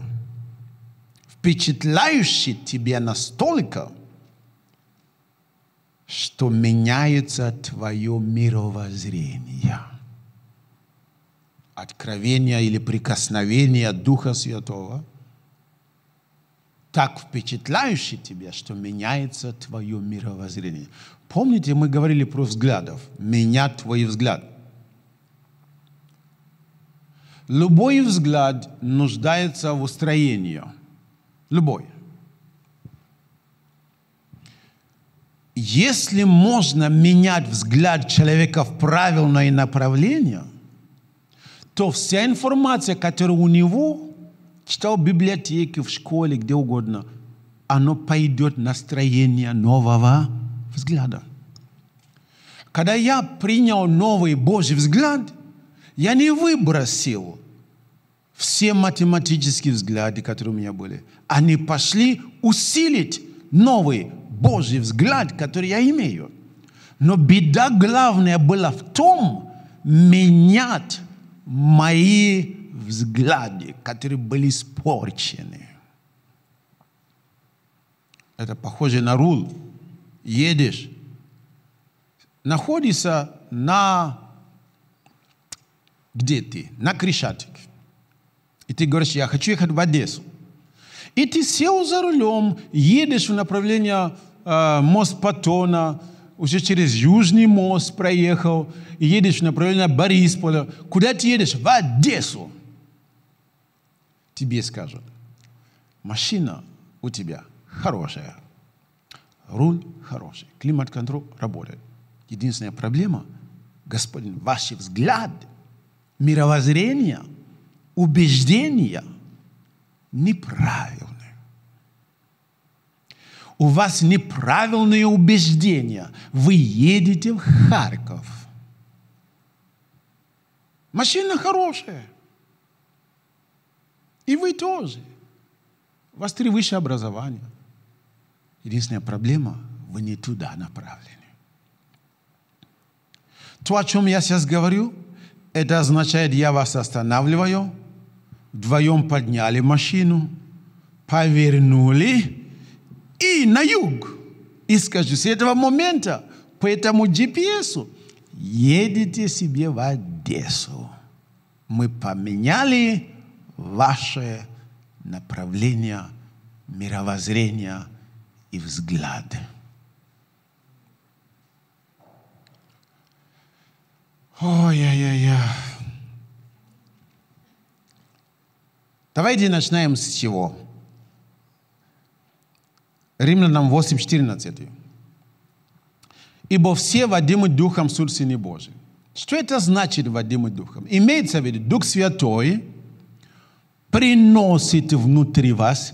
Впечатляющий тебя настолько, что меняется твое мировоззрение – откровения или прикосновения Духа Святого так впечатляюще тебя, что меняется твое мировоззрение. Помните, мы говорили про взглядов. Меня твой взгляд. Любой взгляд нуждается в устроении. Любой. Если можно менять взгляд человека в правильное направление – то вся информация, которая у него, читал в библиотеке, в школе, где угодно, оно пойдет настроение нового взгляда. Когда я принял новый Божий взгляд, я не выбросил все математические взгляды, которые у меня были. Они пошли усилить новый Божий взгляд, который я имею. Но беда главная была в том, менять мои взгляды, которые были испорчены. Это похоже на рул. Едешь, находится на... Где ты? На Крещатик. И ты говоришь, я хочу ехать в Одессу. И ты сел за рулем, едешь в направлении э, Мост Патона, уже через Южный мост проехал и едешь в направлении Борисполя. Куда ты едешь? В Одессу. Тебе скажут, машина у тебя хорошая, руль хороший, климат-контроль работает. Единственная проблема, господин, ваши взгляд, мировоззрение, убеждения неправильно у вас неправильные убеждения. Вы едете в Харьков. Машина хорошая. И вы тоже. У вас три высшее образования. Единственная проблема – вы не туда направлены. То, о чем я сейчас говорю, это означает, я вас останавливаю, вдвоем подняли машину, повернули, и на юг. И скажу, с этого момента по этому GPS едете себе в Одессу. Мы поменяли ваше направление, мировоззрение и взгляды. Ой-ой-ой. Давайте начнем с чего? Римлянам 8:14. Ибо все водимы Духом суд Сыны Божий. Что это значит водимы Духом? Имеется в виду, Дух Святой приносит внутри вас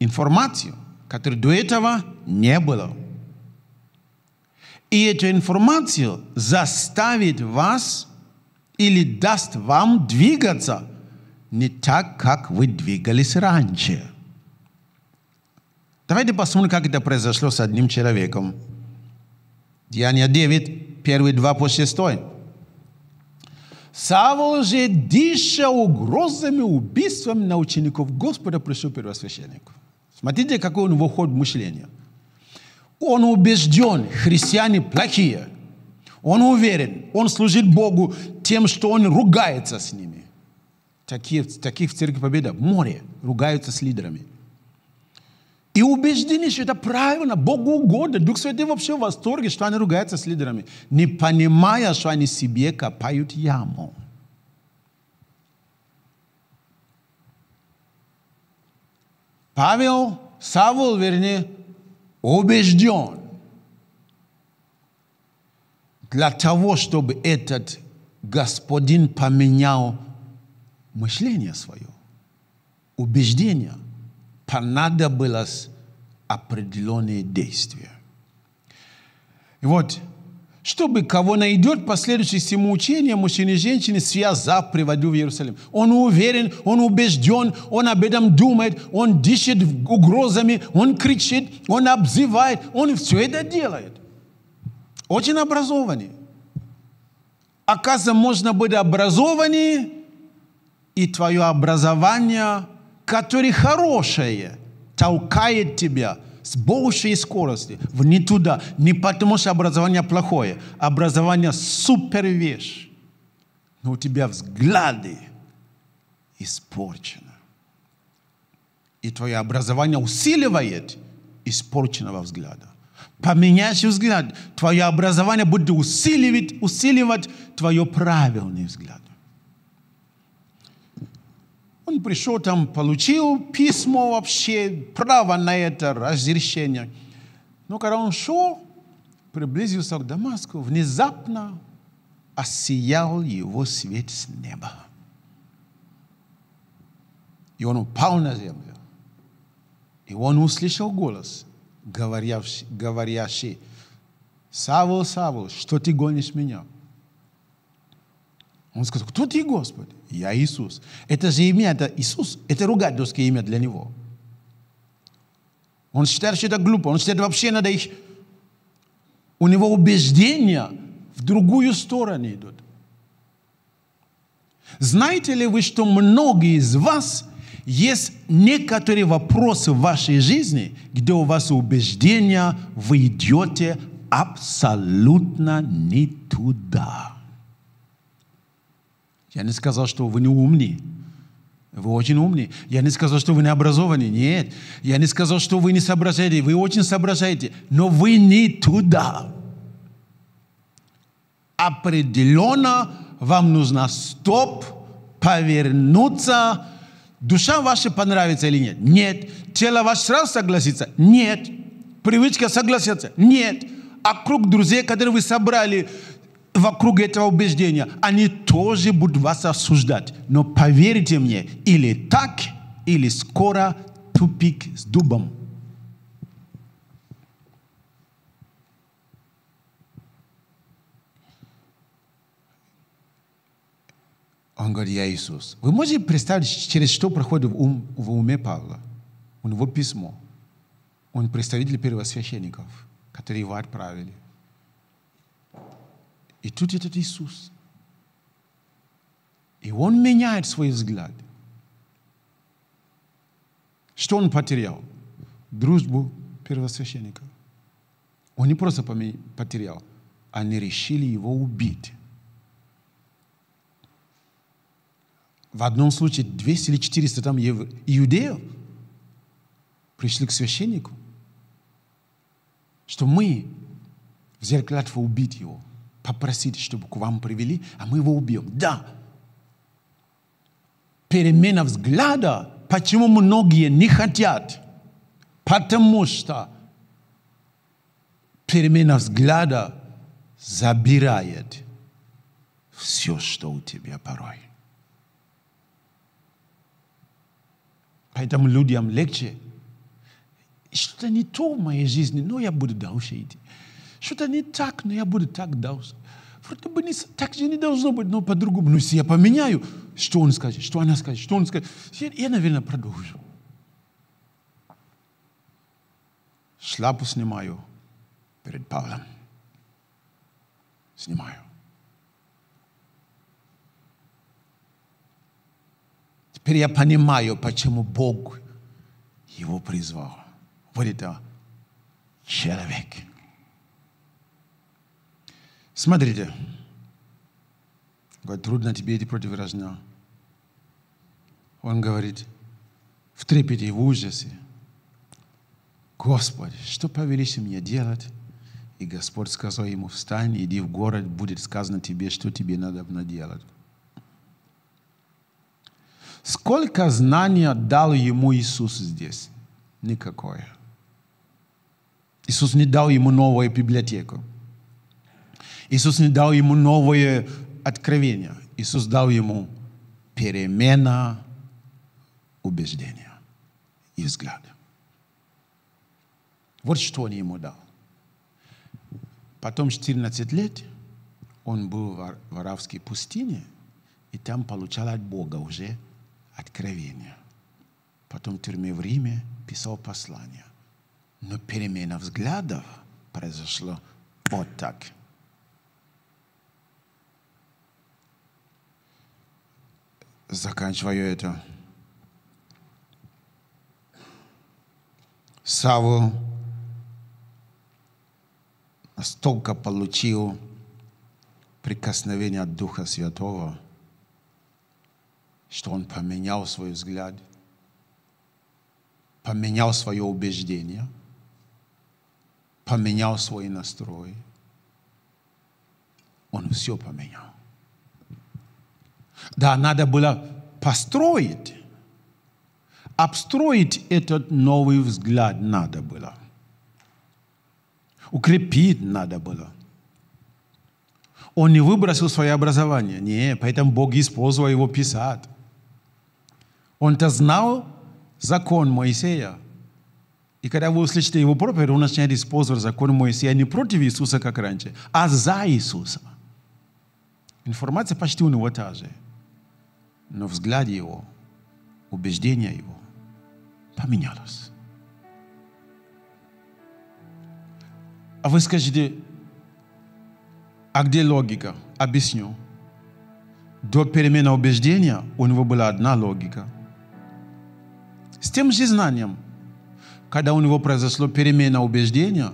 информацию, которой до этого не было. И эту информацию заставит вас или даст вам двигаться не так, как вы двигались раньше. Давайте посмотрим, как это произошло с одним человеком. Деяние 9, первые два по 6. Савол же, диша угрозами, убийствами на учеников Господа, пришел первосвященник. Смотрите, какой у него ход мышления. Он убежден, христиане плохие. Он уверен, он служит Богу тем, что он ругается с ними. Такие таких в церкви победа. Море ругаются с лидерами – и убеждены, что это правильно, Богу угодно. Дух Святой вообще в восторге, что они ругаются с лидерами, не понимая, что они себе копают яму. Павел, Савул, вернее, убежден для того, чтобы этот господин поменял мышление свое, убеждение – понадобилось определенные действия. И вот, чтобы кого найдет последующий всему учению, мужчины и женщины, связав, приводил в Иерусалим. Он уверен, он убежден, он об этом думает, он дышит угрозами, он кричит, он обзывает, он все это делает. Очень образованный. Оказывается, можно быть образованным, и твое образование – который хорошее толкает тебя с большей скоростью в не туда. Не потому, что образование плохое. Образование супер вещь. Но у тебя взгляды испорчены. И твое образование усиливает испорченного взгляда. Поменяешь взгляд, твое образование будет усиливать, усиливать твое правильный взгляд. Ну, пришел там, получил письмо вообще, право на это разрешение. Но когда он шел, приблизился к Дамаску, внезапно осиял его свет с неба. И он упал на землю. И он услышал голос, говорящий, «Савл, Савл, что ты гонишь меня?» Он сказал, «Кто ты, Господи?» Я Иисус. Это же имя, это Иисус, это ругательское имя для него. Он считает, что это глупо. Он считает, вообще надо их... У него убеждения в другую сторону идут. Знаете ли вы, что многие из вас есть некоторые вопросы в вашей жизни, где у вас убеждения, вы идете абсолютно не туда. Я не сказал, что вы не умны. Вы очень умны. Я не сказал, что вы не образованы. Нет. Я не сказал, что вы не соображаете. Вы очень соображаете. Но вы не туда. Определенно вам нужно стоп, повернуться. Душа ваша понравится или нет? Нет. Тело ваше сразу согласится? Нет. Привычка согласится? Нет. А круг друзей, которые вы собрали, вокруг этого убеждения, они тоже будут вас осуждать. Но поверьте мне, или так, или скоро тупик с дубом. Он говорит, я Иисус. Вы можете представить, через что проходит в, ум, в уме Павла? У него письмо. Он представитель первосвященников, которые его отправили. И тут этот Иисус. И он меняет свой взгляд. Что он потерял? Дружбу первосвященника. Он не просто потерял, они решили его убить. В одном случае 200 или 400 там иудеев пришли к священнику, что мы взяли клятву убить его попросить, чтобы к вам привели, а мы его убьем. Да. Перемена взгляда, почему многие не хотят, потому что перемена взгляда забирает все, что у тебя порой. Поэтому людям легче. Что-то не то в моей жизни, но я буду дальше идти. Что-то не так, но я буду так дальше вроде бы не, так же не должно быть, но по-другому. Ну, если я поменяю, что он скажет, что она скажет, что он скажет, я, я наверное, продолжу. Шляпу снимаю перед Павлом. Снимаю. Теперь я понимаю, почему Бог его призвал. Вот это человек – Смотрите. Говорит, трудно тебе идти против рожня. Он говорит, в трепете и в ужасе. Господи, что повелишь мне делать? И Господь сказал ему, встань, иди в город, будет сказано тебе, что тебе надо делать. Сколько знания дал ему Иисус здесь? Никакое. Иисус не дал ему новую библиотеку. Иисус не дал ему новые откровения. Иисус дал ему перемена убеждения и взгляда. Вот что он ему дал. Потом 14 лет он был в арабской пустыне, и там получал от Бога уже откровение. Потом в тюрьме в Риме писал послание. Но перемена взглядов произошла вот так – заканчиваю это. Саву настолько получил прикосновение от Духа Святого, что он поменял свой взгляд, поменял свое убеждение, поменял свой настрой. Он все поменял. Да, надо было построить, обстроить этот новый взгляд надо было. Укрепить надо было. Он не выбросил свое образование. Не, поэтому Бог использовал его писать. Он-то знал закон Моисея. И когда вы услышите его проповедь, он начинает использовать закон Моисея не против Иисуса, как раньше, а за Иисуса. Информация почти у него та же но взгляд его, убеждение его поменялось. А вы скажете, а где логика? Объясню. До перемены убеждения у него была одна логика. С тем же знанием, когда у него произошло перемена убеждения,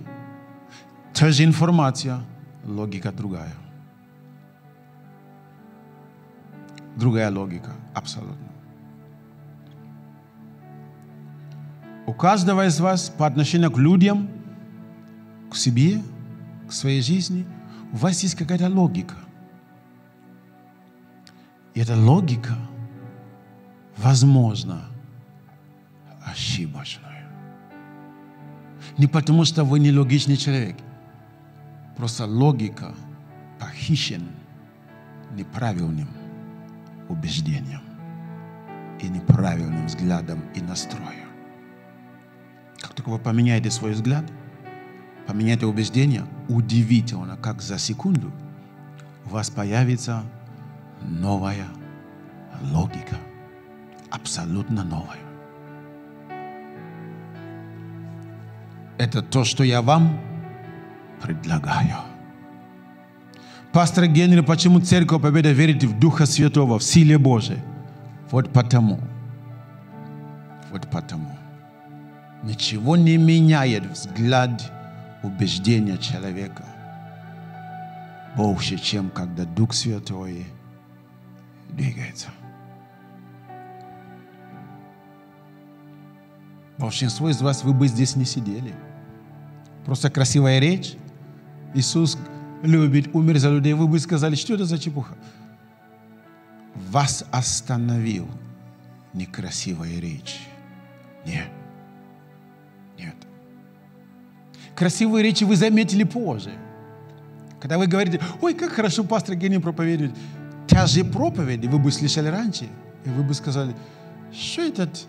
та же информация, логика другая. Другая логика, абсолютно. У каждого из вас по отношению к людям, к себе, к своей жизни, у вас есть какая-то логика. И эта логика, возможно, ошибочная. Не потому, что вы нелогичный человек. Просто логика похищена неправильным убеждением и неправильным взглядом и настроем. Как только вы поменяете свой взгляд, поменяете убеждение, удивительно, как за секунду у вас появится новая логика, абсолютно новая. Это то, что я вам предлагаю. Пастор Генри, почему Церковь Победы верит в Духа Святого, в силе Божьей, Вот потому. Вот потому. Ничего не меняет взгляд убеждения человека. Больше, чем когда Дух Святой двигается. Большинство из вас, вы бы здесь не сидели. Просто красивая речь. Иисус любит, умер за людей, вы бы сказали, что это за чепуха? Вас остановил некрасивая речь. Нет. Нет. Красивые речи вы заметили позже. Когда вы говорите, ой, как хорошо пастор Гений проповедует. Те же проповеди вы бы слышали раньше. И вы бы сказали, что этот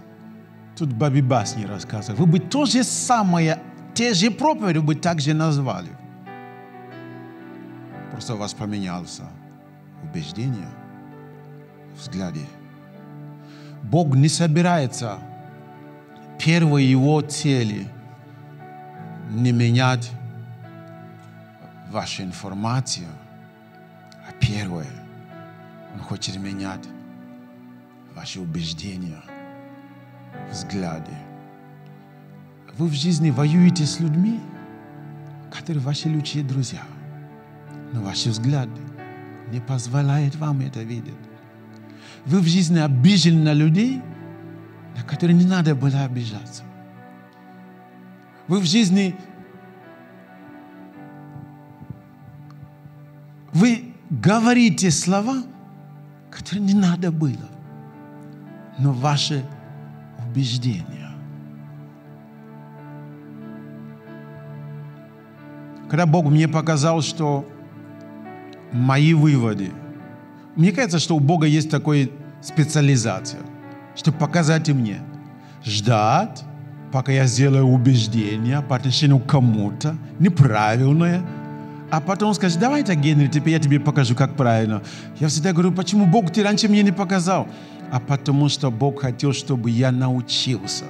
тут Баби Бас не рассказывает. Вы бы то же самое, те же проповеди вы бы также назвали просто у вас поменялся убеждение, взгляды. Бог не собирается первой его цели не менять вашу информацию, а первое, он хочет менять ваши убеждения, взгляды. Вы в жизни воюете с людьми, которые ваши лучшие друзья – но ваши взгляды не позволяют вам это видеть. Вы в жизни обижены на людей, на которые не надо было обижаться. Вы в жизни... Вы говорите слова, которые не надо было. Но ваши убеждения. Когда Бог мне показал, что мои выводы. Мне кажется, что у Бога есть такая специализация, чтобы показать и мне. Ждать, пока я сделаю убеждение по отношению к кому-то неправильное, а потом скажет, давай так, Генри, теперь я тебе покажу, как правильно. Я всегда говорю, почему Бог ты раньше мне не показал? А потому что Бог хотел, чтобы я научился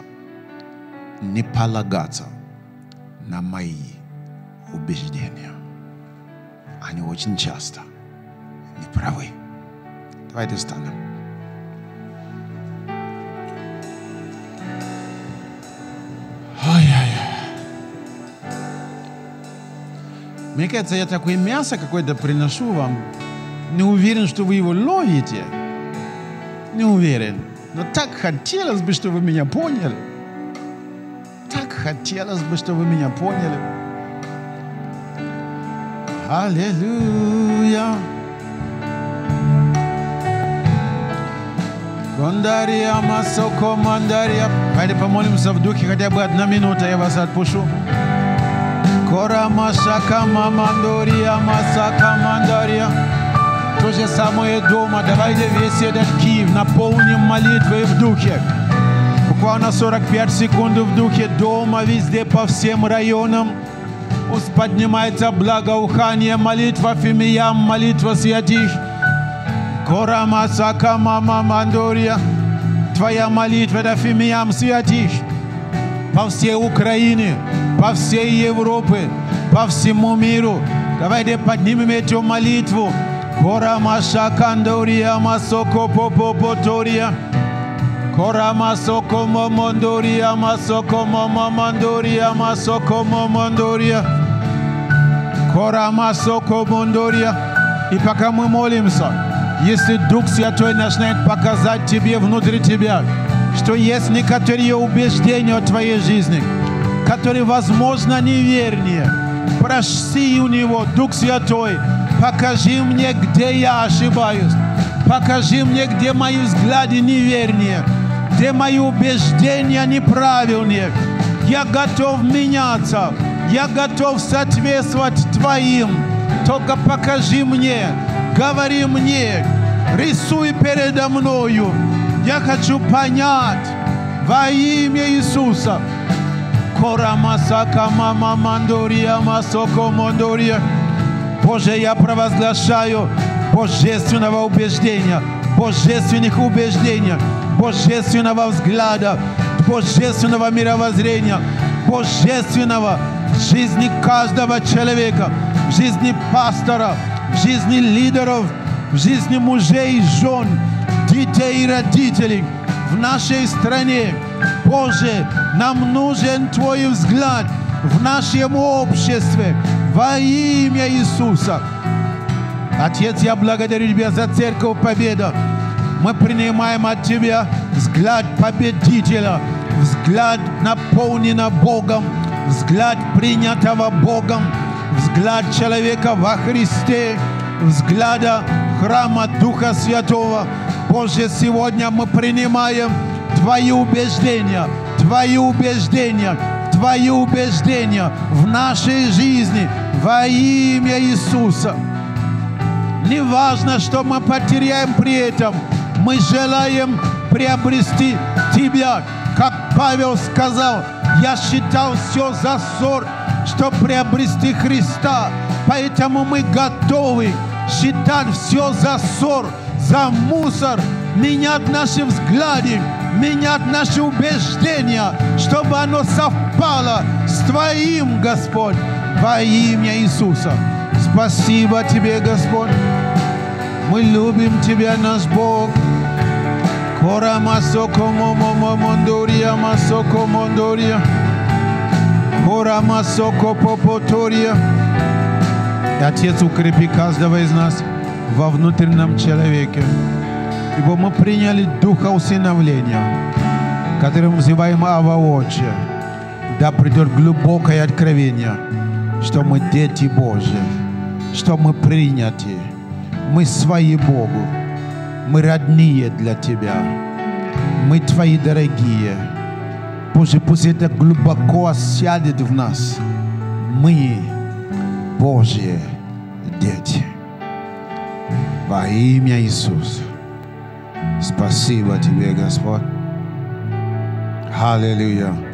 не полагаться на мои убеждения они очень часто не правы. Давайте встанем. ай яй Мне кажется, я такое мясо какое-то приношу вам. Не уверен, что вы его ловите. Не уверен. Но так хотелось бы, чтобы вы меня поняли. Так хотелось бы, чтобы вы меня поняли. Аллилуйя. Гондария Масоко Мандария. Пойди помолимся в духе хотя бы одна минута, я вас отпущу. Кора масака, Мамандория Масака Мандария. То же самое дома. Давайте весь этот Киев наполним молитвой в духе. Буквально 45 секунд в духе дома, везде, по всем районам. Поднимайте благоухание, молитва фимиям, молитва святых. масака мама мандурия. Твоя молитва да фимиям святых. По всей Украине, по всей Европе, по всему миру. Давайте поднимем эту молитву. Корама шакандурья масоко попопоторья. мандурия soko momondoria masoko momondoria masoko momondoria. И пока мы молимся, если Дух Святой начинает показать тебе внутри тебя, что есть некоторые убеждения о твоей жизни, которые, возможно, невернее, проси у Него, Дух Святой, покажи мне, где я ошибаюсь, покажи мне, где мои взгляды невернее, где мои убеждения неправильные. Я готов меняться. Я готов соответствовать Твоим. Только покажи мне, говори мне, рисуй передо мною. Я хочу понять во имя Иисуса. Боже, я провозглашаю божественного убеждения, божественных убеждений, божественного взгляда, божественного мировоззрения, божественного в жизни каждого человека, в жизни пастора, в жизни лидеров, в жизни мужей и жен, детей и родителей в нашей стране. Боже, нам нужен Твой взгляд в нашем обществе во имя Иисуса. Отец, я благодарю Тебя за Церковь Победа. Мы принимаем от Тебя взгляд победителя, взгляд наполненный Богом, взгляд принятого Богом, взгляд человека во Христе, взгляда храма Духа Святого. Боже, сегодня мы принимаем Твои убеждения, Твои убеждения, Твои убеждения в нашей жизни во имя Иисуса. Не важно, что мы потеряем при этом, мы желаем приобрести Тебя, как Павел сказал – я считал все за ссор, что приобрести Христа. Поэтому мы готовы считать все за ссор, за мусор, менять наши взгляды, менять наши убеждения, чтобы оно совпало с Твоим, Господь, во имя Иисуса. Спасибо Тебе, Господь. Мы любим Тебя, наш Бог. Ora masoko momo mondoria masoko mondoria. Ora masoko И Отец, укрепи каждого из нас во внутреннем человеке. Ибо мы приняли духа усыновления, которым называем Ава Отче. Да придет глубокое откровение, что мы дети Божьи, что мы приняты, мы свои Богу. Мы родные для Тебя. Мы Твои дорогие. Боже, пусть это глубоко осядет в нас. Мы Божьи дети. Во имя Иисуса. Спасибо Тебе, Господь. Hallelujah.